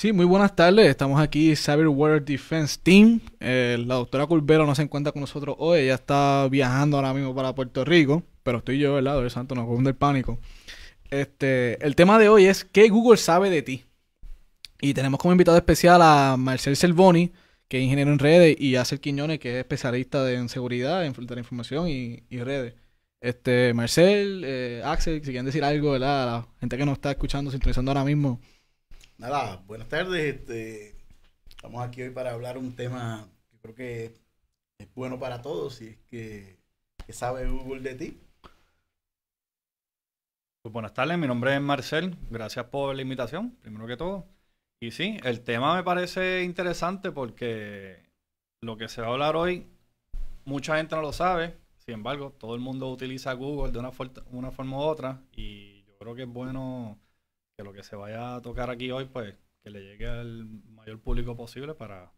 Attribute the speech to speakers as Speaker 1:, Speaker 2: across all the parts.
Speaker 1: Sí, muy buenas tardes. Estamos aquí, World Defense Team. Eh, la doctora Culvero no se encuentra con nosotros hoy. Ella está viajando ahora mismo para Puerto Rico. Pero estoy yo, ¿verdad? el santo, nos confunde el pánico. Este, el tema de hoy es ¿Qué Google sabe de ti? Y tenemos como invitado especial a Marcel Cervoni, que es ingeniero en redes, y a Quiñones, que es especialista en seguridad, en filtrar información y, redes. Este, Marcel, eh, Axel, si quieren decir algo, ¿verdad? A la gente que nos está escuchando, sintonizando ahora mismo
Speaker 2: Nada, buenas tardes. Este, estamos aquí hoy para hablar un tema que creo que es bueno para todos y es
Speaker 3: que, sabe
Speaker 2: Google de ti.
Speaker 3: Pues buenas tardes, mi nombre es Marcel. Gracias por la invitación, primero que todo. Y sí, el tema me parece interesante porque lo que se va a hablar hoy, mucha gente no lo sabe. Sin embargo, todo el mundo utiliza Google de una forma u otra y yo creo que es bueno que lo que se vaya a tocar aquí hoy, pues que le llegue al mayor público posible para...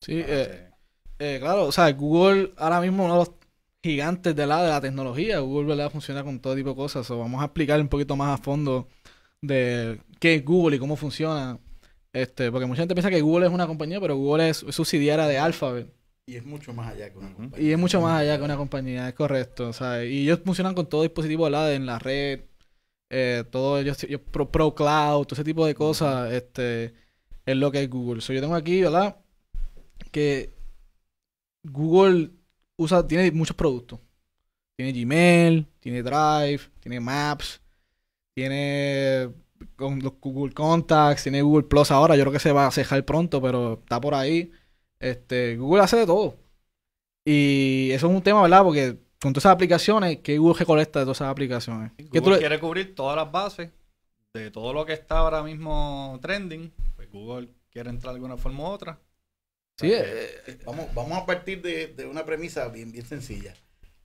Speaker 1: Sí, eh, eh, claro, o sea, Google ahora mismo uno de los gigantes de la, de la tecnología, Google ¿verdad? funciona con todo tipo de cosas, vamos a explicar un poquito más a fondo de qué es Google y cómo funciona. Este, porque mucha gente piensa que Google es una compañía, pero Google es, subsidiaria de Alphabet.
Speaker 2: Y es mucho más allá que una compañía. Y es mucho más
Speaker 1: allá que una compañía, es correcto. sea Y ellos funcionan con todo dispositivo de en la red, eh, todo ellos, pro, cloud, todo ese tipo de cosas, este, es lo que es Google. yo tengo aquí, ¿verdad? Que Google usa, tiene muchos productos. Tiene Gmail, tiene Drive, tiene Maps, tiene con los Google Contacts, tiene Google Plus ahora, yo creo que se va a cejar pronto, pero está por ahí. Este, Google hace de todo. Y eso es un tema, ¿verdad? Porque con todas esas aplicaciones, ¿qué Google recolecta de todas esas aplicaciones? Google quiere
Speaker 3: cubrir todas las bases de todo lo que está ahora mismo trending. Pues Google quiere entrar de alguna forma u otra. Sí, pues, eh, eh, vamos, vamos a partir de, una premisa bien, bien
Speaker 2: sencilla.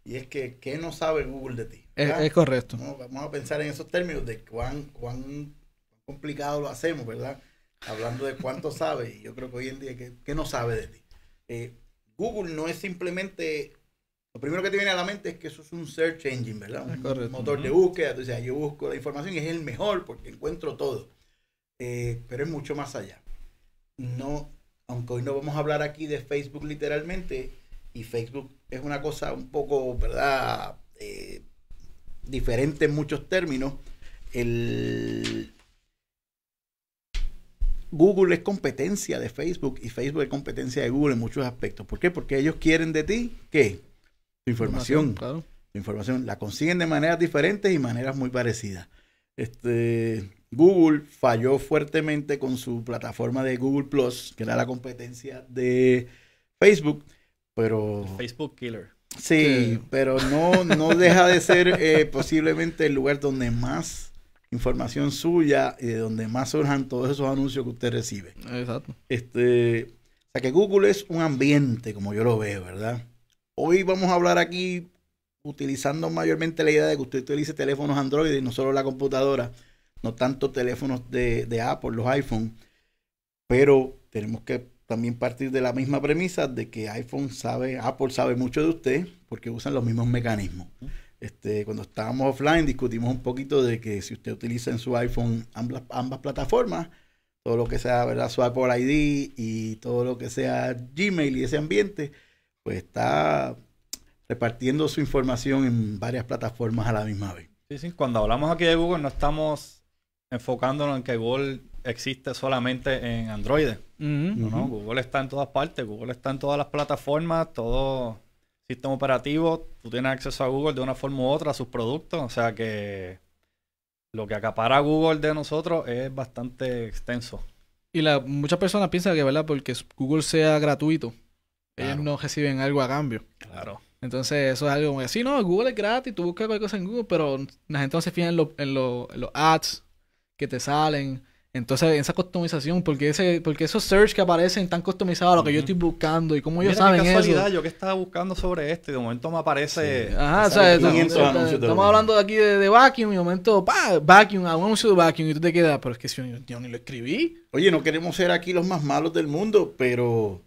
Speaker 2: Y es que, ¿qué no sabe Google de ti? Es, correcto. Vamos, a pensar en esos términos de cuán, cuán complicado lo hacemos, ¿verdad? Hablando de cuánto sabe. Y yo creo que hoy en día, ¿qué, no sabe de ti? Eh, Google no es simplemente lo primero que te viene a la mente es que eso es un search engine, ¿verdad? Un motor de búsqueda. O sea, yo busco la información y es el mejor porque encuentro todo. Eh, pero es mucho más allá. No, aunque hoy no vamos a hablar aquí de Facebook literalmente, y Facebook es una cosa un poco, ¿verdad? Eh, diferente en muchos términos. El, Google es competencia de Facebook y Facebook es competencia de Google en muchos aspectos. ¿Por qué? Porque ellos quieren de ti, ¿qué? información. La consiguen de maneras diferentes y maneras muy parecidas. Este, Google falló fuertemente con su plataforma de Google Plus, que era la competencia de Facebook, pero. Facebook Killer. Sí, pero no, no deja de ser eh, posiblemente el lugar donde más información suya y donde más surjan todos esos anuncios que usted recibe. Exacto. Este, o sea que Google es un ambiente, como yo lo veo, ¿verdad? Hoy vamos a hablar aquí utilizando mayormente la idea de que usted utilice teléfonos Android y no solo la computadora, no tanto teléfonos de, Apple, los iPhone, pero tenemos que también partir de la misma premisa de que iPhone sabe, Apple sabe mucho de usted porque usan los mismos mecanismos. Este, cuando estábamos offline discutimos un poquito de que si usted utiliza en su iPhone ambas, ambas plataformas, todo lo que sea ¿verdad? su Apple ID y todo lo que sea Gmail y ese ambiente, pues está repartiendo su información en varias plataformas a la misma vez.
Speaker 3: Sí, sí, cuando hablamos aquí de Google no estamos enfocándonos en que Google existe solamente en Android. no, no, Google está en todas partes, Google está en todas las plataformas, todo sistema operativo, tú tienes acceso a Google de una forma u otra, a sus productos, o sea que lo que acapara Google de nosotros es bastante extenso.
Speaker 1: Y muchas personas piensan que, ¿verdad? Porque Google sea gratuito, ellos no reciben algo a cambio. Claro. Entonces, eso es algo como así, no, Google es gratis, tú buscas cualquier cosa en Google, pero la gente no se fija en, los ads que te salen. Entonces, esa customización, porque ese porque esos search que aparecen tan customizados a lo que yo estoy buscando y cómo ellos saben qué casualidad, eso.
Speaker 3: yo que estaba buscando sobre este. de momento me aparece Ajá, o sea, estamos hablando aquí de, vacuum y de momento,
Speaker 1: pa, vacuum, a anuncio de vacuum y tú te quedas, pero es que yo
Speaker 2: ni lo escribí. Oye, no queremos ser aquí los más malos del mundo, pero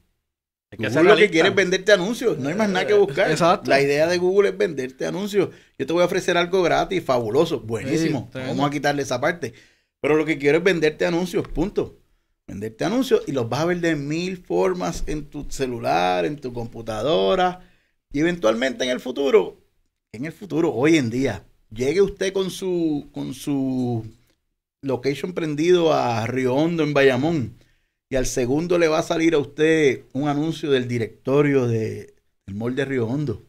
Speaker 1: Google lo que quiere es
Speaker 2: venderte anuncios, no hay más nada que eh, buscar. La idea de Google es venderte anuncios. Yo te voy a ofrecer algo gratis, fabuloso, buenísimo. Vamos a quitarle esa parte. Pero lo que quiero es venderte anuncios, punto. Venderte anuncios y los vas a ver de mil formas en tu celular, en tu computadora y eventualmente en el futuro, en el futuro, hoy en día, llegue usted con su, con su location prendido a Riondo en Bayamón y al segundo le va a salir a usted un anuncio del directorio de, del Mall de Río Hondo.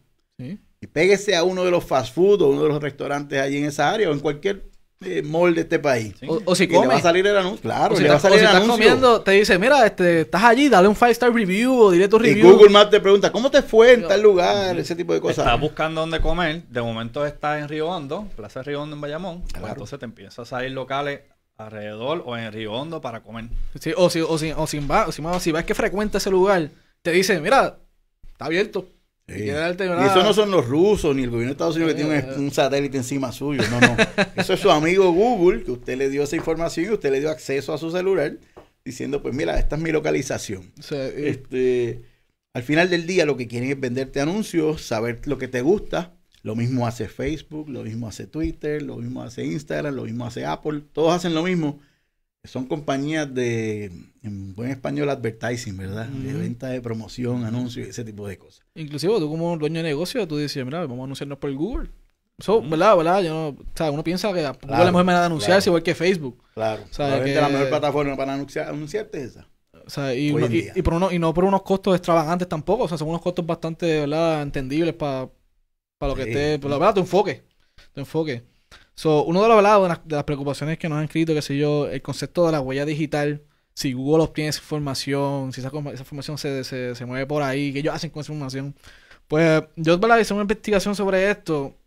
Speaker 2: Y péguese a uno de los fast food o uno de los restaurantes ahí en esa área o en cualquier eh, mall de este país. O, si comes. le va a salir
Speaker 1: el anuncio. Claro, si
Speaker 2: le va a salir el si estás comiendo,
Speaker 1: te dice, mira, este,
Speaker 2: estás allí, dale un five star review o directo review. Y Google Maps te pregunta, ¿cómo te fue en tal lugar? Ese tipo de cosas.
Speaker 3: Estás buscando dónde comer. De momento estás en Río Hondo, Plaza Río Hondo en Bayamón. Pues entonces te empiezan a salir locales alrededor o en Río Hondo para comer.
Speaker 1: Sí, o si, o si, o si, va, si, va, si que frecuenta ese lugar, te dice, mira, está abierto.
Speaker 3: Y, eso
Speaker 1: no son
Speaker 2: los rusos ni el gobierno de Estados Unidos que tiene eh, un satélite encima suyo. No, no.
Speaker 1: Eso es su amigo
Speaker 2: Google, que usted le dio esa información y usted le dio acceso a su celular diciendo, pues mira, esta es mi localización. este, al final del día lo que quieren es venderte anuncios, saber lo que te gusta, lo mismo hace Facebook, lo mismo hace Twitter, lo mismo hace Instagram, lo mismo hace Apple. Todos hacen lo mismo. Son compañías de, en buen español, advertising, ¿verdad? De venta de promoción, anuncios, ese tipo de cosas.
Speaker 1: Inclusive tú como dueño de negocio, tú dices, mira, vamos a anunciarnos por Google. So, ¿verdad? ¿verdad? o sea, uno piensa que Google es la mejor manera de anunciarse igual que Facebook. Claro. O sea, la mejor plataforma para anunciar, anunciarte esa. O sea, y, por uno, y no por unos costos extravagantes tampoco. O sea, son unos costos bastante, ¿verdad? Entendibles para para lo que esté, pero la verdad, tu enfoque. Tu enfoque. So, uno de los lados de las, preocupaciones que nos han escrito, que sé yo, el concepto de la huella digital, si Google obtiene esa información, si esa, información se, mueve por ahí, qué ellos hacen con esa información. Pues yo, ¿verdad? Hice una investigación sobre esto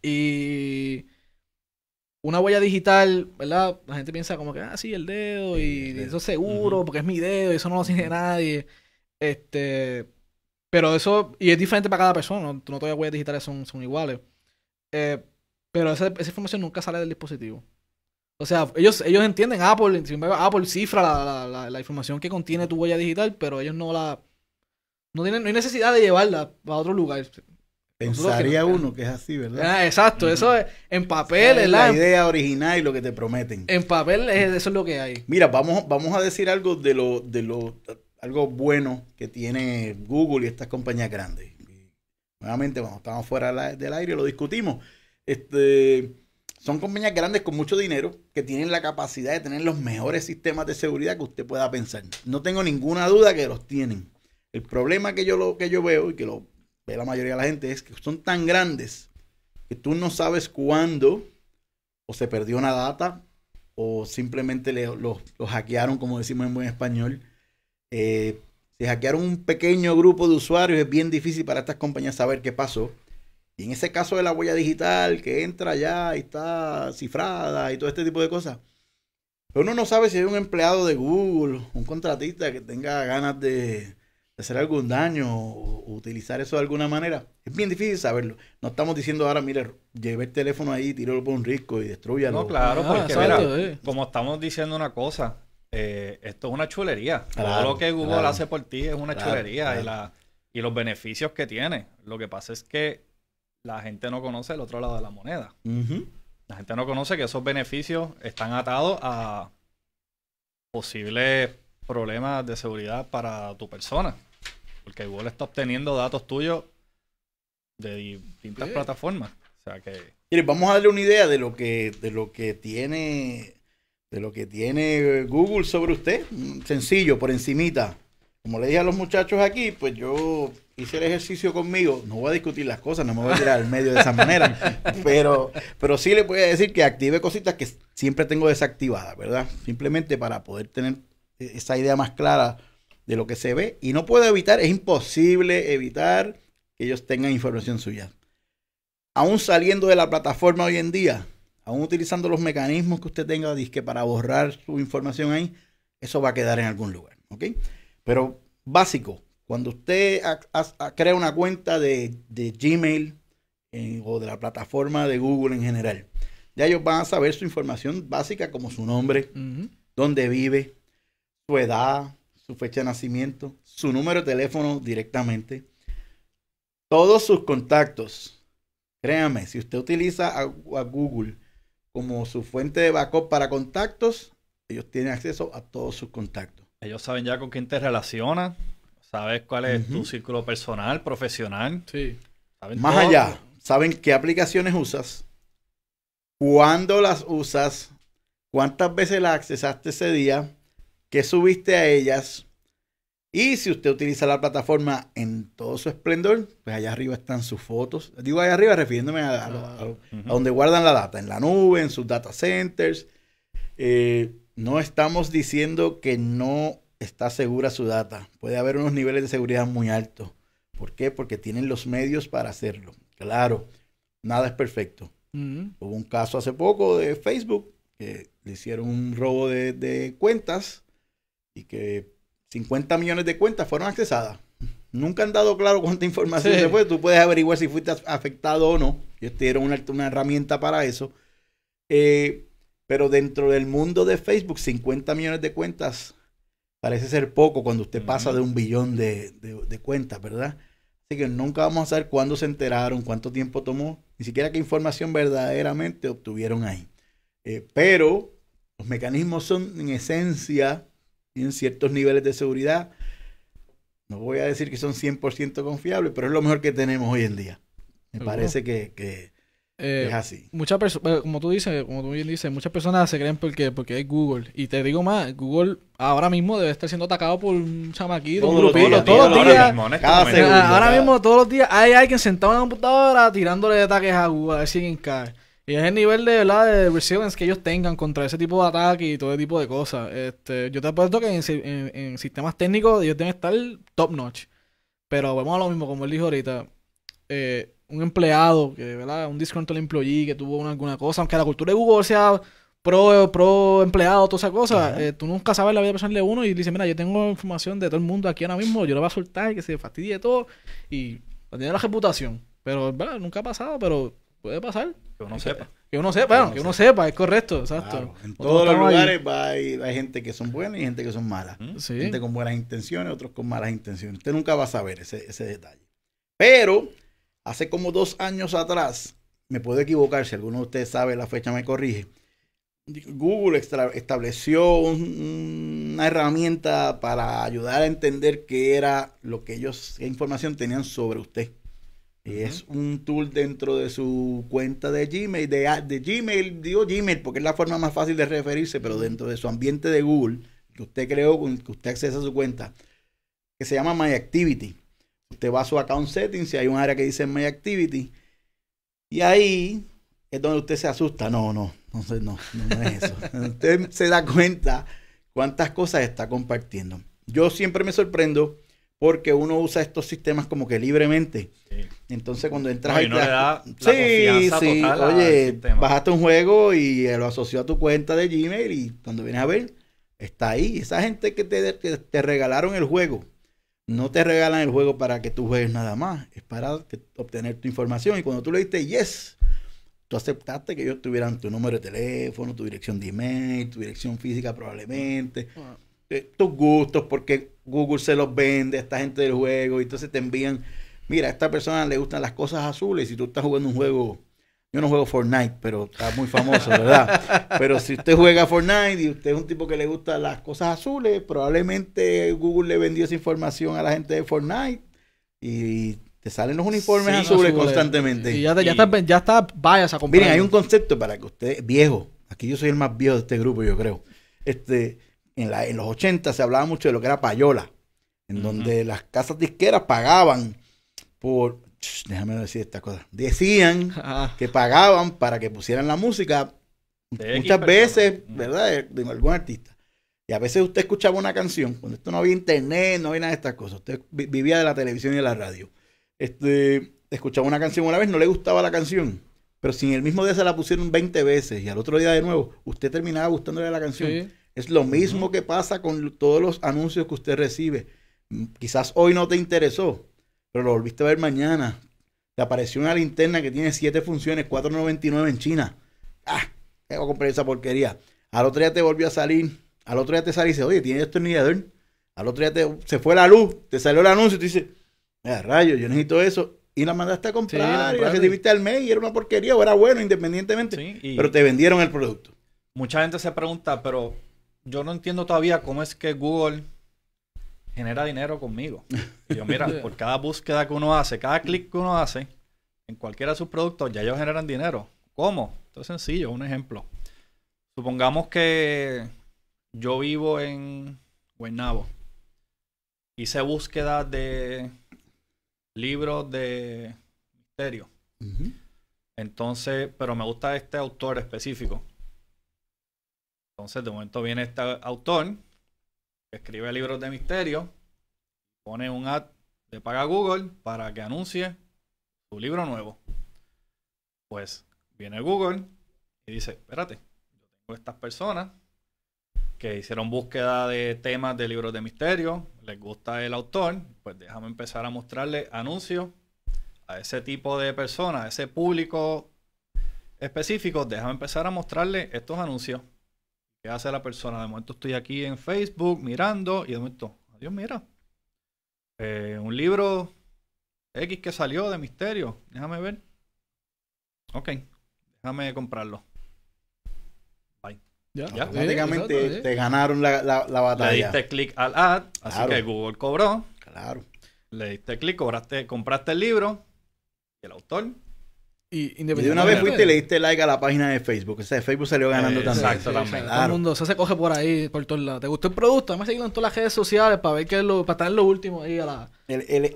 Speaker 1: y una huella digital, ¿verdad? La gente piensa como que, ah, sí, el dedo y, eso seguro porque es mi dedo y eso no lo tiene nadie. Este, pero eso, y es diferente para cada persona, no, todas las huellas digitales son, son iguales. Eh, pero esa, información nunca sale del dispositivo. O sea, ellos, ellos entienden, Apple, Apple cifra la, la, información que contiene tu huella digital, pero ellos no la... No, tienen, hay necesidad de llevarla a otro lugar.
Speaker 2: Pensaría uno que es
Speaker 1: así, ¿verdad? Ah, exacto, eso es en papel, es la, idea original
Speaker 2: y lo que te prometen.
Speaker 1: En papel eso es lo que hay.
Speaker 2: Mira, vamos, vamos a decir algo de lo, de lo algo bueno que tiene Google y estas compañías grandes. nuevamente, cuando estamos fuera del aire, lo discutimos. Este, son compañías grandes con mucho dinero que tienen la capacidad de tener los mejores sistemas de seguridad que usted pueda pensar. No tengo ninguna duda que los tienen. El problema que yo, lo, que yo veo y que lo ve la mayoría de la gente es que son tan grandes que tú no sabes cuándo o se perdió una data o simplemente los hackearon, como decimos en buen español eh, si hackearon un pequeño grupo de usuarios, es bien difícil para estas compañías saber qué pasó. Y en ese caso de la huella digital que entra ya y está cifrada y todo este tipo de cosas, uno no sabe si hay un empleado de Google, un contratista que tenga ganas de, hacer algún daño o utilizar eso de alguna manera. Es bien difícil saberlo. No estamos diciendo ahora, mire, lleve el teléfono ahí, tíralo por un risco y destruyalo. No, claro, ah, porque
Speaker 3: eh. como estamos diciendo una cosa, eh, esto es una chulería. Todo lo que Google hace por ti es una chulería y, la, y los beneficios que tiene. Lo que pasa es que la gente no conoce el otro lado de la moneda. La gente no conoce que esos beneficios están atados a posibles problemas de seguridad para tu persona. Porque Google está obteniendo datos tuyos de distintas plataformas. que. vamos a darle una idea de lo que, de lo que
Speaker 2: tiene de lo que tiene Google sobre usted. Sencillo, por encimita. Como le dije a los muchachos aquí, pues yo hice el ejercicio conmigo. No voy a discutir las cosas, no me voy a tirar al medio de esa manera. pero, pero sí le voy a decir que active cositas que siempre tengo desactivadas, ¿verdad? Simplemente para poder tener esa idea más clara de lo que se ve. Y no puedo evitar, es imposible evitar que ellos tengan información suya. Aún saliendo de la plataforma hoy en día, aún utilizando los mecanismos que usted tenga disque para borrar su información ahí, eso va a quedar en algún lugar, Pero básico, cuando usted crea una cuenta de, Gmail eh, o de la plataforma de Google en general, ya ellos van a saber su información básica como su nombre, dónde vive, su edad, su fecha de nacimiento, su número de teléfono directamente, todos sus contactos. Créame, si usted utiliza a Google como su fuente de backup para contactos, ellos tienen acceso a todos sus contactos.
Speaker 3: Ellos saben ya con quién te relacionas, sabes cuál es tu círculo personal, profesional. Sí. Más allá,
Speaker 2: saben qué aplicaciones usas, cuándo las usas, cuántas veces las accesaste ese día, qué subiste a ellas, y si usted utiliza la plataforma en todo su esplendor, pues allá arriba están sus fotos. Digo allá arriba refiriéndome a, a, ah, donde guardan la data, en la nube, en sus data centers. Eh, no estamos diciendo que no está segura su data. Puede haber unos niveles de seguridad muy altos. ¿Por qué? Porque tienen los medios para hacerlo. Claro, nada es perfecto. Hubo un caso hace poco de Facebook que le hicieron un robo de, de cuentas y que 50 millones de cuentas fueron accesadas. Nunca han dado claro cuánta información se fue. Tú puedes averiguar si fuiste afectado o no. Yo te dieron una, una herramienta para eso. Eh, pero dentro del mundo de Facebook, 50 millones de cuentas parece ser poco cuando usted pasa de un billón de, cuentas, ¿verdad? Así que nunca vamos a saber cuándo se enteraron, cuánto tiempo tomó, ni siquiera qué información verdaderamente obtuvieron ahí. Eh, pero los mecanismos son en esencia tienen ciertos niveles de seguridad. No voy a decir que son 100% confiables, pero es lo mejor que tenemos hoy en día. Me parece que,
Speaker 1: eh, es así. Muchas como tú dices, como tú bien dices, muchas personas se creen porque, porque es Google. Y te digo más, Google ahora mismo debe estar siendo atacado por un chamaquito, un grupito, todos los días. Ah, ahora, mismo, todos los días hay alguien sentado en la computadora tirándole ataques a Google, a ver si alguien cae. Y es el nivel de, ¿verdad? de que ellos tengan contra ese tipo de ataque y todo ese tipo de cosas. Este, yo te apuesto que en, en, sistemas técnicos ellos deben estar top notch. Pero vamos a lo mismo, como él dijo ahorita. Eh, un empleado, que, ¿verdad? un disgruntled employee que tuvo alguna cosa, aunque la cultura de Google sea pro, pro empleado, toda esa cosa, eh, tú nunca sabes la vida personal de uno y dices, mira, yo tengo información de todo el mundo aquí ahora mismo, yo lo voy a soltar y que se fastidie todo y tiene la reputación. Pero, ¿verdad? Nunca ha pasado, pero Puede pasar. Que uno sepa. Que uno sepa, bueno, que uno sepa, es correcto, exacto. En todos los lugares
Speaker 2: hay, gente que son buenas y gente que son malas. Gente con buenas intenciones, otros con malas intenciones. Usted nunca va a saber ese, detalle. Pero hace como dos años atrás, me puedo equivocar, si alguno de ustedes sabe la fecha me corrige. Google estableció una herramienta para ayudar a entender qué era lo que ellos, qué información tenían sobre usted es un tool dentro de su cuenta de Gmail, de, Gmail, digo Gmail porque es la forma más fácil de referirse, pero dentro de su ambiente de Google, que usted creó, que usted accesa a su cuenta, que se llama My Activity. Usted va a su account settings y hay un área que dice My Activity. Y ahí es donde usted se asusta. No, no, no, no, no, no es eso. usted se da cuenta cuántas cosas está compartiendo. Yo siempre me sorprendo porque uno usa estos sistemas como que libremente. Entonces cuando entras... no sí, sí. oye, bajaste un juego y eh, lo asoció a tu cuenta de Gmail y cuando vienes a ver, está ahí. Esa gente que te, te regalaron el juego, no te regalan el juego para que tú juegues nada más, es para obtener tu información. Y cuando tú le diste yes, tú aceptaste que ellos tuvieran tu número de teléfono, tu dirección de email, tu dirección física probablemente. Eh, tus gustos, porque Google se los vende, a esta gente del juego, y entonces te envían, mira, a esta persona le gustan las cosas azules, y si tú estás jugando un juego, yo no juego Fortnite, pero está muy famoso, ¿verdad? pero si usted juega Fortnite y usted es un tipo que le gustan las cosas azules, probablemente Google le vendió esa información a la gente de Fortnite y te salen los uniformes azules, constantemente. Y ya, ya, está,
Speaker 1: ya está, vayas a comprar. Miren, hay un
Speaker 2: concepto para que usted viejo, aquí yo soy el más viejo de este grupo, yo creo. Este, en, los 80 se hablaba mucho de lo que era payola, en donde las casas disqueras pagaban por, déjame decir esta cosa, decían ah. que pagaban para que pusieran la música muchas veces, ¿verdad? De, algún artista. Y a veces usted escuchaba una canción, cuando esto no había internet, no había nada de estas cosas, usted vivía de la televisión y de la radio. Este, escuchaba una canción una vez, no le gustaba la canción, pero si en el mismo día se la pusieron 20 veces y al otro día de nuevo, usted terminaba gustándole la canción. Sí. Es lo mismo que pasa con todos los anuncios que usted recibe. Mm, quizás hoy no te interesó, pero lo volviste a ver mañana. Te apareció una linterna que tiene siete funciones, 4.99 en China. Ah, tengo a comprar esa porquería. Al otro día te volvió a salir. Al otro día te sale y dice, oye, tiene destornillador. Al otro día se fue la luz, te salió el anuncio y te dice, rayo, yo necesito eso. Y la mandaste a comprar, y la recibiste al mes y era una porquería o era bueno independientemente. Pero te vendieron el
Speaker 3: producto. Mucha gente se pregunta, pero yo no entiendo todavía cómo es que Google genera dinero conmigo. yo, mira, por cada búsqueda que uno hace, cada clic que uno hace, en cualquiera de sus productos, ya ellos generan dinero. ¿Cómo? Esto es sencillo, un ejemplo. Supongamos que yo vivo en Guaynabo. Hice búsqueda de libros de misterio. Entonces, pero me gusta este autor específico. Entonces, de momento viene este autor, que escribe libros de misterio, pone un ad de paga Google para que anuncie su libro nuevo. Pues viene Google y dice, espérate, yo tengo estas personas que hicieron búsqueda de temas de libros de misterio, les gusta el autor, pues déjame empezar a mostrarle anuncios a ese tipo de personas, a ese público específico, déjame empezar a mostrarle estos anuncios. ¿Qué hace la persona? De momento estoy aquí en Facebook mirando y de momento, adiós, mira. Eh, un libro X que salió de misterio. Déjame ver. Ok, déjame comprarlo. Bye.
Speaker 2: Ya, prácticamente te ganaron la, la, batalla. Le diste
Speaker 3: clic al ad, así que Google cobró. Claro. Le diste clic, compraste el libro y el autor y, de una vez fuiste y le
Speaker 2: diste like a la página de Facebook. O sea, Facebook salió ganando eh, también. Exacto, Todo el
Speaker 1: mundo se coge por ahí, por todos lados. ¿Te gustó el producto? Además, seguirlo en todas las redes sociales para ver qué es lo, para estar en lo último ahí a la...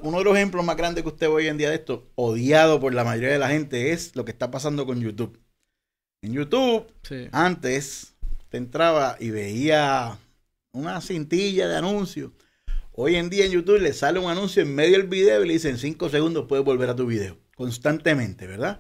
Speaker 1: uno de los ejemplos más grandes que usted ve hoy en día de esto, odiado
Speaker 2: por la mayoría de la gente, es lo que está pasando con YouTube. En YouTube, antes, te entraba y veía una cintilla de anuncios. Hoy en día en YouTube le sale un anuncio en medio del video y le dicen cinco segundos puedes volver a tu video constantemente, ¿verdad?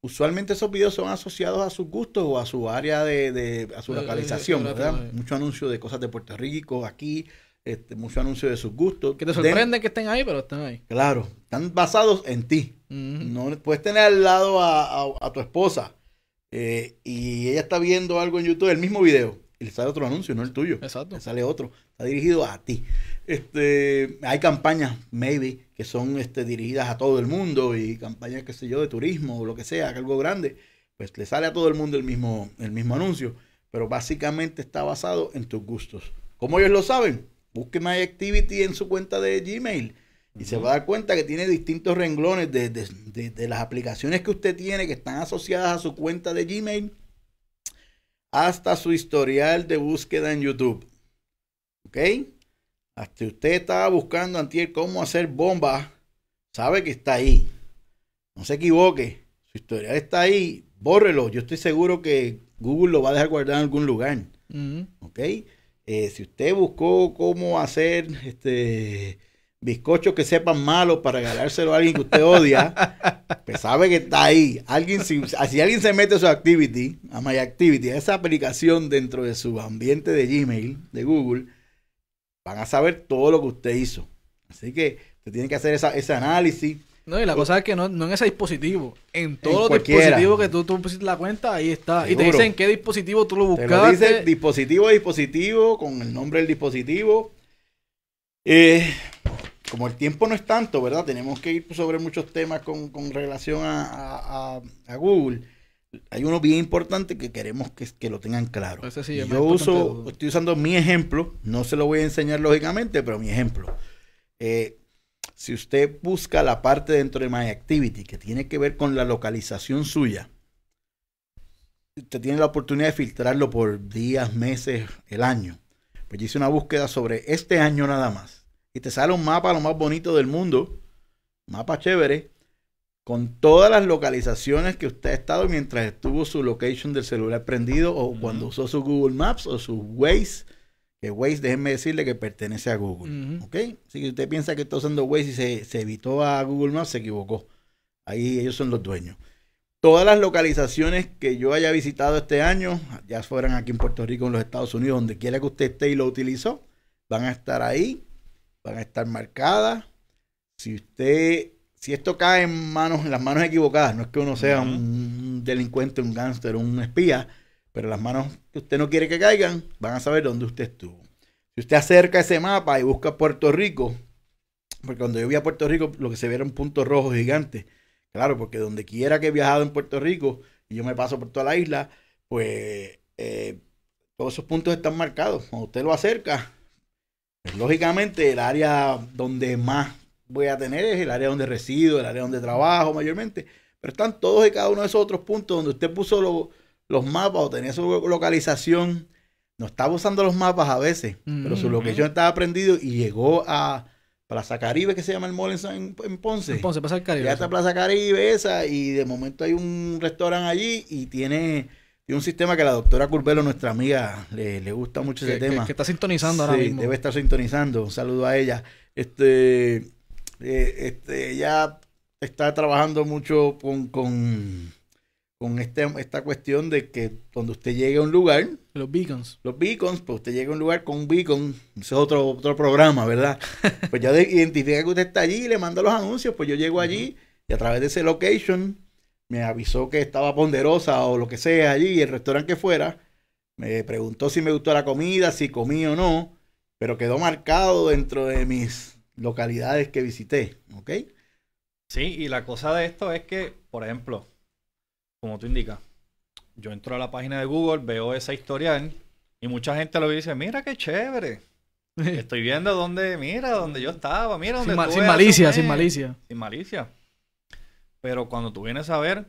Speaker 2: Usualmente esos videos son asociados a sus gustos o a su área de, a su eh, eh, localización, ¿verdad? Eh. Mucho anuncio de cosas de Puerto Rico, aquí, este, mucho anuncio de sus gustos. Que te sorprende
Speaker 1: que estén ahí, pero están ahí.
Speaker 2: Claro, están basados en ti. No puedes tener al lado a, tu esposa y ella está viendo algo en YouTube, el mismo video, y le sale otro anuncio, no el tuyo. Exacto. Le sale otro, está dirigido a ti. Este, hay campañas, maybe, que son este, dirigidas a todo el mundo y campañas, qué sé yo, de turismo o lo que sea, algo grande, pues le sale a todo el mundo el mismo, el mismo anuncio, pero básicamente está basado en tus gustos. Como ellos lo saben, busque My Activity en su cuenta de Gmail y se va a dar cuenta que tiene distintos renglones de, de las aplicaciones que usted tiene que están asociadas a su cuenta de Gmail hasta su historial de búsqueda en YouTube. ¿Ok? Si usted estaba buscando antier cómo hacer bombas, sabe que está ahí. No se equivoque. Su historial está ahí. Bórrelo. Yo estoy seguro que Google lo va a dejar guardado en algún lugar. ¿Ok? Eh, si usted buscó cómo hacer este bizcochos que sepan malo para regalárselo a alguien que usted odia, pues sabe que está ahí. Alguien, si, si alguien se mete a su activity, a My Activity, a esa aplicación dentro de su ambiente de Gmail, de Google, van a saber todo lo que usted hizo. Así que te tienen que hacer ese análisis.
Speaker 1: No, y la cosa es que no, no en ese dispositivo. En todos los dispositivos que tú, pusiste la cuenta, ahí está. Y te dicen qué dispositivo tú lo buscabas
Speaker 2: Te dice dispositivo a dispositivo, con el nombre del dispositivo. Eh, como el tiempo no es tanto, ¿verdad? Tenemos que ir sobre muchos temas con, relación a, a, a Google hay uno bien importante que queremos que, lo tengan claro. yo uso, estoy usando mi ejemplo, no se lo voy a enseñar lógicamente, pero mi ejemplo. Eh, si usted busca la parte dentro de My Activity que tiene que ver con la localización suya, usted tiene la oportunidad de filtrarlo por días, meses, el año. Pues yo hice una búsqueda sobre este año nada más. Y te sale un mapa lo más bonito del mundo, mapa chévere, con todas las localizaciones que usted ha estado mientras estuvo su location del celular prendido o cuando usó su Google Maps o su Waze, que Waze, déjenme decirle que pertenece a Google, ¿ok? Así usted piensa que está usando Waze y se, se, evitó a Google Maps, se equivocó. Ahí ellos son los dueños. Todas las localizaciones que yo haya visitado este año, ya fueran aquí en Puerto Rico, en los Estados Unidos, donde quiera que usted esté y lo utilizó, van a estar ahí, van a estar marcadas. Si usted si esto cae en manos, en las manos equivocadas, no es que uno sea un delincuente, un gángster, un espía, pero las manos que usted no quiere que caigan, van a saber dónde usted estuvo. Si usted acerca ese mapa y busca Puerto Rico, porque cuando yo vi a Puerto Rico, lo que se un punto rojo gigante. Claro, porque donde quiera que he viajado en Puerto Rico, y yo me paso por toda la isla, pues eh, todos esos puntos están marcados. Cuando usted lo acerca, pues, lógicamente el área donde más voy a tener es el área donde resido, el área donde trabajo mayormente, pero están todos y cada uno de esos otros puntos donde usted puso los mapas o tenía su localización, no estaba usando los mapas a veces, pero -hmm. pero su yo mm. estaba aprendido y llegó a Plaza Caribe, que se llama el mall en, Ponce. En Ponce, Plaza Caribe. Ya está Plaza Caribe esa y de momento hay un restaurante allí y tiene... un sistema que la doctora Curbelo, nuestra amiga, le, gusta mucho ese tema. Que, está sintonizando sí, ahora mismo. Debe estar sintonizando. Un saludo a ella. Este, eh, este, ella está trabajando mucho con, con, con este, esta cuestión de que cuando usted llegue a un lugar... Los beacons. Los beacons, pues usted llega a un lugar con un beacon, ese es otro, otro programa, ¿verdad? pues ya identifica que usted está allí y le manda los anuncios, pues yo llego allí y a través de ese location me avisó que estaba ponderosa o lo que sea allí, el restaurante que fuera, me preguntó si me gustó la comida, si comí o no, pero quedó marcado dentro de mis localidades que visité, ¿ok?
Speaker 3: Sí, y la cosa de esto es que, por ejemplo, como tú indicas, yo entro a la página de Google, veo esa historial y mucha gente lo dice, mira qué chévere. Estoy viendo dónde, mira, dónde yo estaba, mira dónde Sin, sin malicia, sin malicia. Sin malicia. Pero cuando tú vienes a ver,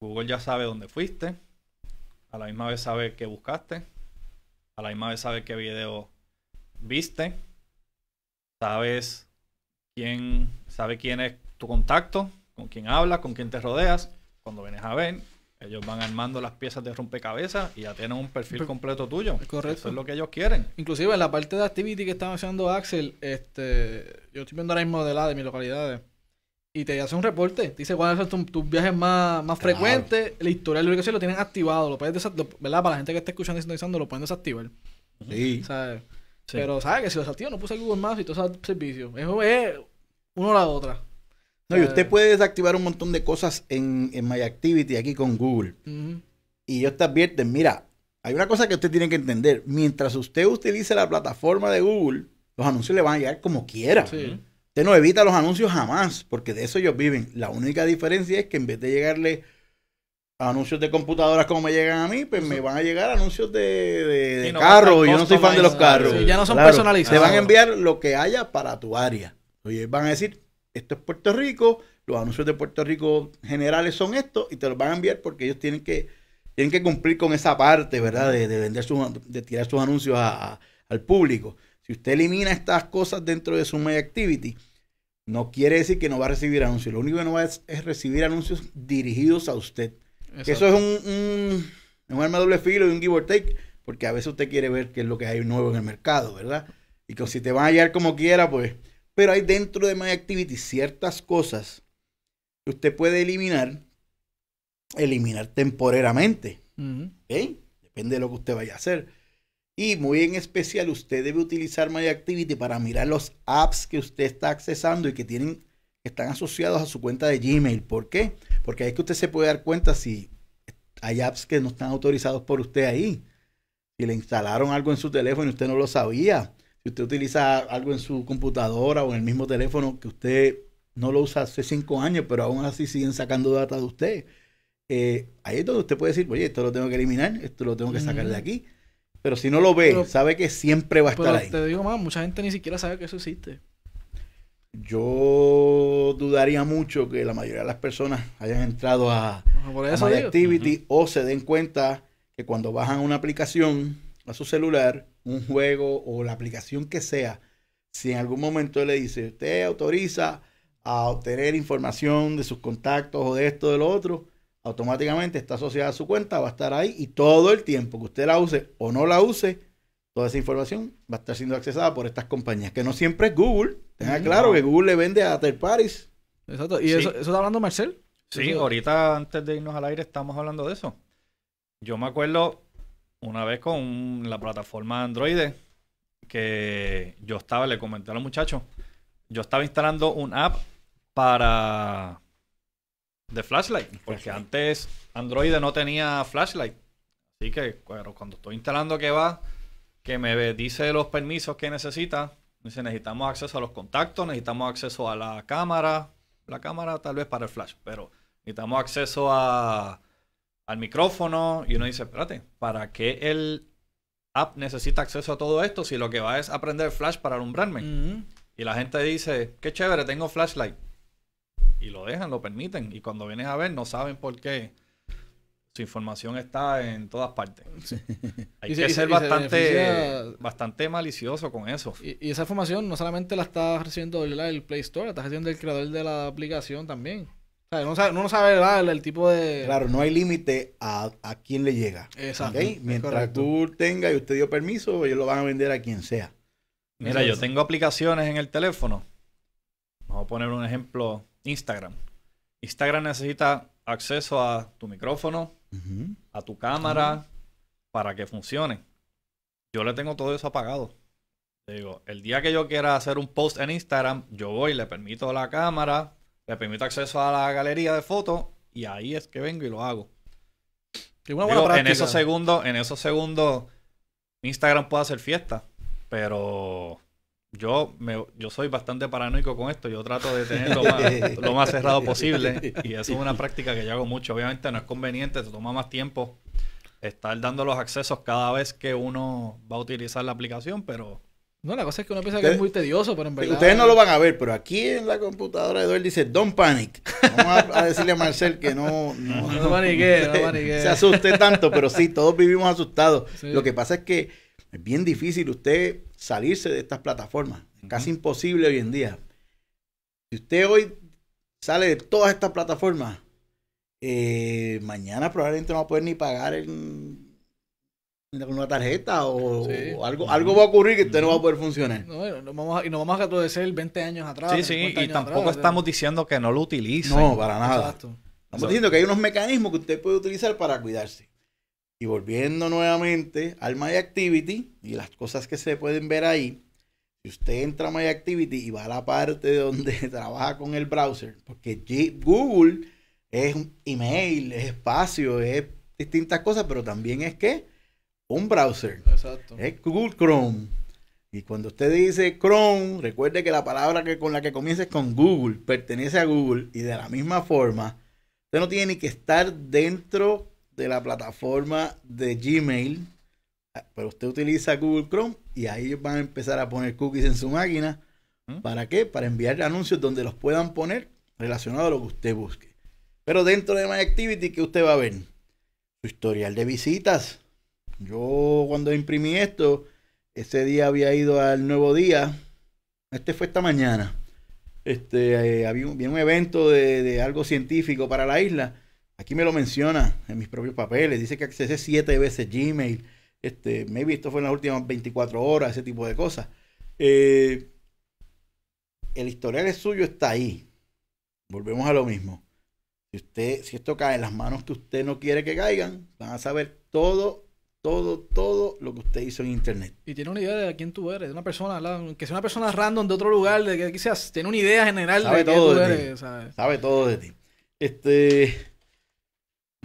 Speaker 3: Google ya sabe dónde fuiste, a la misma vez sabe qué buscaste, a la misma vez sabe qué video viste, sabes quién, sabe quién es tu contacto, con quién hablas, con quién te rodeas. Cuando vienes a ver, ellos van armando las piezas de rompecabezas y ya tienen un perfil completo tuyo. Correcto. Eso es lo que ellos quieren. Inclusive en la parte de activity que estaba
Speaker 1: haciendo Axel, este, yo estoy viendo ahora mismo de la de mis localidades. Y te hace un reporte. dice cuáles son tus, viajes más, frecuentes. El historial, lo que sea, lo tienen activado. Lo puedes desactivar ¿verdad? Para la gente que está escuchando y sintonizando, lo pueden desactivar. Sí. ¿Sabes? Pero sabe que si lo no puse Google Maps y todo esos servicio. es uno la otra. No, y usted puede
Speaker 2: desactivar un montón de cosas en, en My Activity aquí con Google. Y yo te advierto, mira, hay una cosa que usted tiene que entender. Mientras usted utilice la plataforma de Google, los anuncios le van a llegar como quiera.
Speaker 1: Usted
Speaker 2: no evita los anuncios jamás, porque de eso ellos viven. La única diferencia es que en vez de llegarle anuncios de computadoras como me llegan a mí, pues me van a llegar anuncios de, de, carros. Pues, yo no soy fan de los carros. Sí, ya no son personalizados. Te van a enviar lo que haya para tu área. Oye, van a decir, esto es Puerto Rico, los anuncios de Puerto Rico generales son estos y te los van a enviar porque ellos tienen que tienen que cumplir con esa parte, ¿verdad? De, vender sus, de tirar sus anuncios a, al público. Si usted elimina estas cosas dentro de su media Activity, no quiere decir que no va a recibir anuncios. Lo único que no va a es recibir anuncios dirigidos a usted eso es un, un, arma de doble filo y un give or take, porque a veces usted quiere ver qué es lo que hay nuevo en el mercado, ¿verdad? Y que si te van a hallar como quiera, pues. Pero hay dentro de My Activity ciertas cosas que usted puede eliminar, eliminar temporeramente. Depende de lo que usted vaya a hacer. Y muy en especial, usted debe utilizar My Activity para mirar los apps que usted está accesando y que tienen, están asociados a su cuenta de Gmail. ¿Por qué? Porque ahí es que usted se puede dar cuenta si hay apps que no están autorizados por usted ahí. Si le instalaron algo en su teléfono y usted no lo sabía. Si usted utiliza algo en su computadora o en el mismo teléfono que usted no lo usa hace cinco años, pero aún así siguen sacando data de usted. Eh, ahí es donde usted puede decir, oye, esto lo tengo que eliminar, esto lo tengo que sacar de aquí. Pero si no lo ve, sabe que siempre va a estar ahí.
Speaker 1: Te digo más, mucha gente ni siquiera sabe que eso existe
Speaker 2: yo dudaría mucho que la mayoría de las personas hayan entrado a, Activity o se den cuenta que cuando bajan una aplicación a su celular, un juego o la aplicación que sea, si en algún momento le dice, usted autoriza a obtener información de sus contactos o de esto, de lo otro, automáticamente está asociada a su cuenta, va a estar ahí y todo el tiempo que usted la use o no la use, toda esa información va a estar siendo accesada por estas compañías, que no siempre es Google, Tenga ah, claro que Google le vende a Third Paris. Exacto. ¿Y eso, está hablando
Speaker 3: Marcel? Sí, ahorita antes de irnos al aire estamos hablando de eso. Yo me acuerdo una vez con la plataforma Android que yo estaba, le comenté a los muchachos, yo estaba instalando un app para de flashlight, porque antes Android no tenía flashlight. Así que cuando estoy instalando que va, que me dice los permisos que necesita, Dice, necesitamos acceso a los contactos, necesitamos acceso a la cámara, la cámara tal vez para el flash, pero necesitamos acceso al micrófono. Y uno dice, espérate, ¿para qué el app necesita acceso a todo esto si lo que va es aprender flash para alumbrarme? Y la gente dice, qué chévere, tengo flashlight. Y lo dejan, lo permiten. Y cuando vienes a ver, no saben por qué su información está en todas partes. Hay que ser bastante, bastante malicioso con eso. Y, esa
Speaker 1: información no solamente la está recibiendo el Play Store, la está recibiendo el creador de la aplicación también. uno, no sabe El, tipo de... Claro, no hay
Speaker 2: límite a, a quién le llega. Exacto. Mientras tú tengas y usted dio permiso, ellos lo van a vender a quien sea.
Speaker 3: Mira, yo tengo aplicaciones en el teléfono. Vamos a poner un ejemplo, Instagram. Instagram necesita acceso a tu micrófono, a tu cámara para que funcione. Yo le tengo todo eso apagado. digo, el día que yo quiera hacer un post en Instagram, yo voy, le permito la cámara, le permito acceso a la galería de fotos y ahí es que vengo y lo hago. en esos segundos, en esos segundos, Instagram puede hacer fiesta, pero yo, me, yo soy bastante paranoico con esto. Yo trato de tenerlo lo más, cerrado posible. Y eso es una práctica que yo hago mucho. Obviamente no es conveniente, Se toma más tiempo estar dando los accesos cada vez que uno va a utilizar la aplicación, pero...
Speaker 1: No, la cosa es que uno piensa que es muy tedioso, pero en verdad...
Speaker 3: Ustedes no
Speaker 2: lo van a ver, pero aquí en la computadora de doel dice, don't panic. Vamos a, decirle a Marcel que no... No, no panique, Se asuste tanto, pero sí, todos vivimos asustados. Lo que pasa es que es bien difícil usted salirse de estas plataformas. Casi imposible hoy en día. Si usted hoy sale de todas estas plataformas, eh, mañana probablemente no va a poder ni pagar con
Speaker 1: una tarjeta o, algo, algo va a
Speaker 3: ocurrir que usted no va a poder funcionar. No,
Speaker 1: vamos y nos vamos a retroceder 20 años atrás. Sí, sí,
Speaker 3: y tampoco estamos diciendo que no lo utilice. No, para nada. Estamos diciendo
Speaker 2: que hay unos mecanismos que usted puede utilizar para cuidarse.
Speaker 3: Y volviendo
Speaker 2: nuevamente al My Activity y las cosas que se pueden ver ahí, si usted entra a My Activity y va a la parte donde trabaja con el browser, porque Google es un email, es espacio, es distintas cosas, pero también es que un browser. Exacto. Es Google Chrome. Y cuando usted dice Chrome, recuerde que la palabra que, con la que comienza es con Google, pertenece a Google y de la misma forma, usted no tiene ni que estar dentro de la plataforma de Gmail, pero usted utiliza Google Chrome y ahí van a empezar a poner cookies en su máquina. ¿Mm? ¿Para qué? Para enviar anuncios donde los puedan poner relacionados a lo que usted busque. Pero dentro de My Activity, ¿qué usted va a ver? Su historial de visitas. Yo cuando imprimí esto, ese día había ido al Nuevo Día. Este fue esta mañana. Este, eh, había, un, evento de algo científico para la isla Aquí me lo menciona en mis propios papeles. Dice que accesé siete veces Gmail. Este, he visto fue en las últimas 24 horas, ese tipo de cosas. Eh, el historial es suyo está ahí. Volvemos a lo mismo. Si, usted, si esto cae en las manos que usted no quiere que caigan, van a saber todo, todo, todo lo que usted hizo en internet.
Speaker 1: Y tiene una idea de quién tú eres, de una persona, que sea una persona random de otro lugar, de que quizás tiene una idea general de quién tú eres. sabe
Speaker 2: todo de ti. Este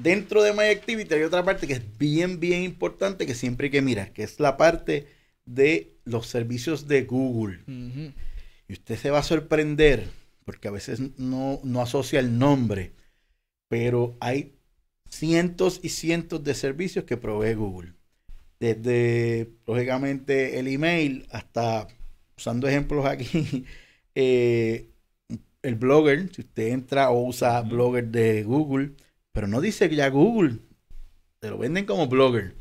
Speaker 2: dentro de My Activity hay otra parte que es bien, bien importante que siempre hay que mirar, que es la parte de los servicios de Google. Y usted se va a sorprender, porque a veces no, asocia el nombre, pero hay cientos y cientos de servicios que provee Google. Desde, lógicamente, el email hasta, usando ejemplos aquí, eh, el blogger, si usted entra o usa blogger de Google, pero no dice ya Google. Te lo venden como blogger.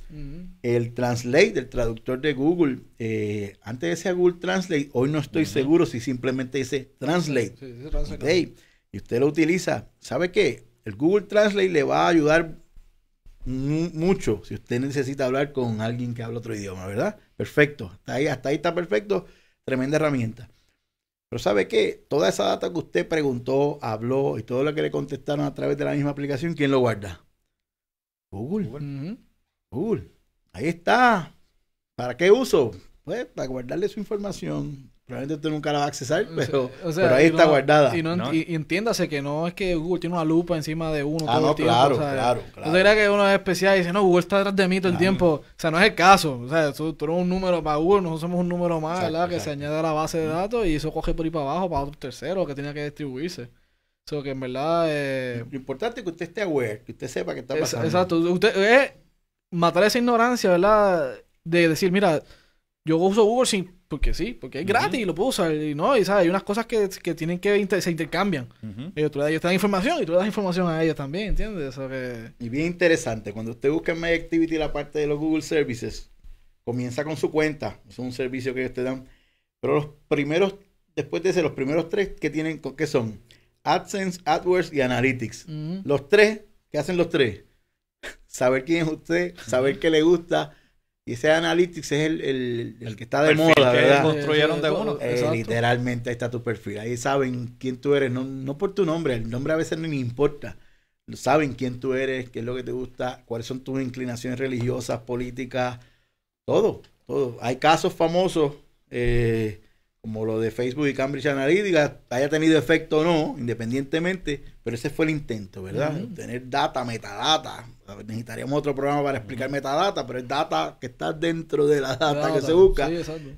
Speaker 2: El Translate, el traductor de Google, eh, antes antes decía Google Translate, hoy no estoy seguro si simplemente dice Translate. Sí, Y usted lo utiliza. ¿Sabe qué? El Google Translate le va a ayudar mucho si usted necesita hablar con alguien que habla otro idioma, ¿verdad? Perfecto. ahí, hasta ahí está perfecto. Tremenda herramienta. Pero ¿sabe qué? Toda esa data que usted preguntó, habló y todo lo que le contestaron a través de la misma aplicación, ¿quién lo guarda? Google. Google. Ahí está. ¿Para qué uso? Pues para guardarle su información
Speaker 1: realmente tú nunca la vas a accesar, pero, ahí está guardada. Y, entiéndase que no es que Google tiene una lupa encima de uno ah, todo el tiempo. Claro, o sea, claro, claro. Tú que uno es especial y dice, no, Google está detrás de mí todo el tiempo. O sea, no es el caso. O sea, tú, tú eres un número para Google, nosotros somos un número más, ¿verdad? Que se añade a la base de datos y eso coge por ahí para abajo para otros terceros que tenía que distribuirse. O sea, que en verdad... Eh, Lo importante es que usted esté aware, que usted sepa qué está pasando. Exacto. Usted es matar esa ignorancia, ¿verdad? De decir, mira, yo uso Google sin porque sí, porque es gratis y lo puedo usar. Y no, y sabes, hay unas cosas que, tienen que se intercambian. Y ellos, te dan información y tú le das información a ellos también, ¿entiendes?
Speaker 2: Y bien interesante, cuando usted busca en My Activity la parte de los Google Services, comienza con su cuenta. Es un servicio que ellos te dan. Pero los primeros, después de ese, los primeros tres que tienen, ¿qué son? AdSense, AdWords y Analytics. Los tres, ¿qué hacen los tres? saber quién es usted, saber qué le gusta, y ese Analytics es el, que está de perfil moda, que ¿verdad? construyeron de uno. Eh, literalmente, ahí está tu perfil. Ahí saben quién tú eres, no, por tu nombre, el nombre a veces no me importa. Saben quién tú eres, qué es lo que te gusta, cuáles son tus inclinaciones religiosas, políticas, todo, todo. Hay casos famosos eh, como lo de Facebook y Cambridge Analytica, haya tenido efecto o no, independientemente, pero ese fue el intento, ¿verdad? Tener data, metadata. Necesitaríamos otro programa para explicar metadata, pero es data que está dentro de la data que se busca.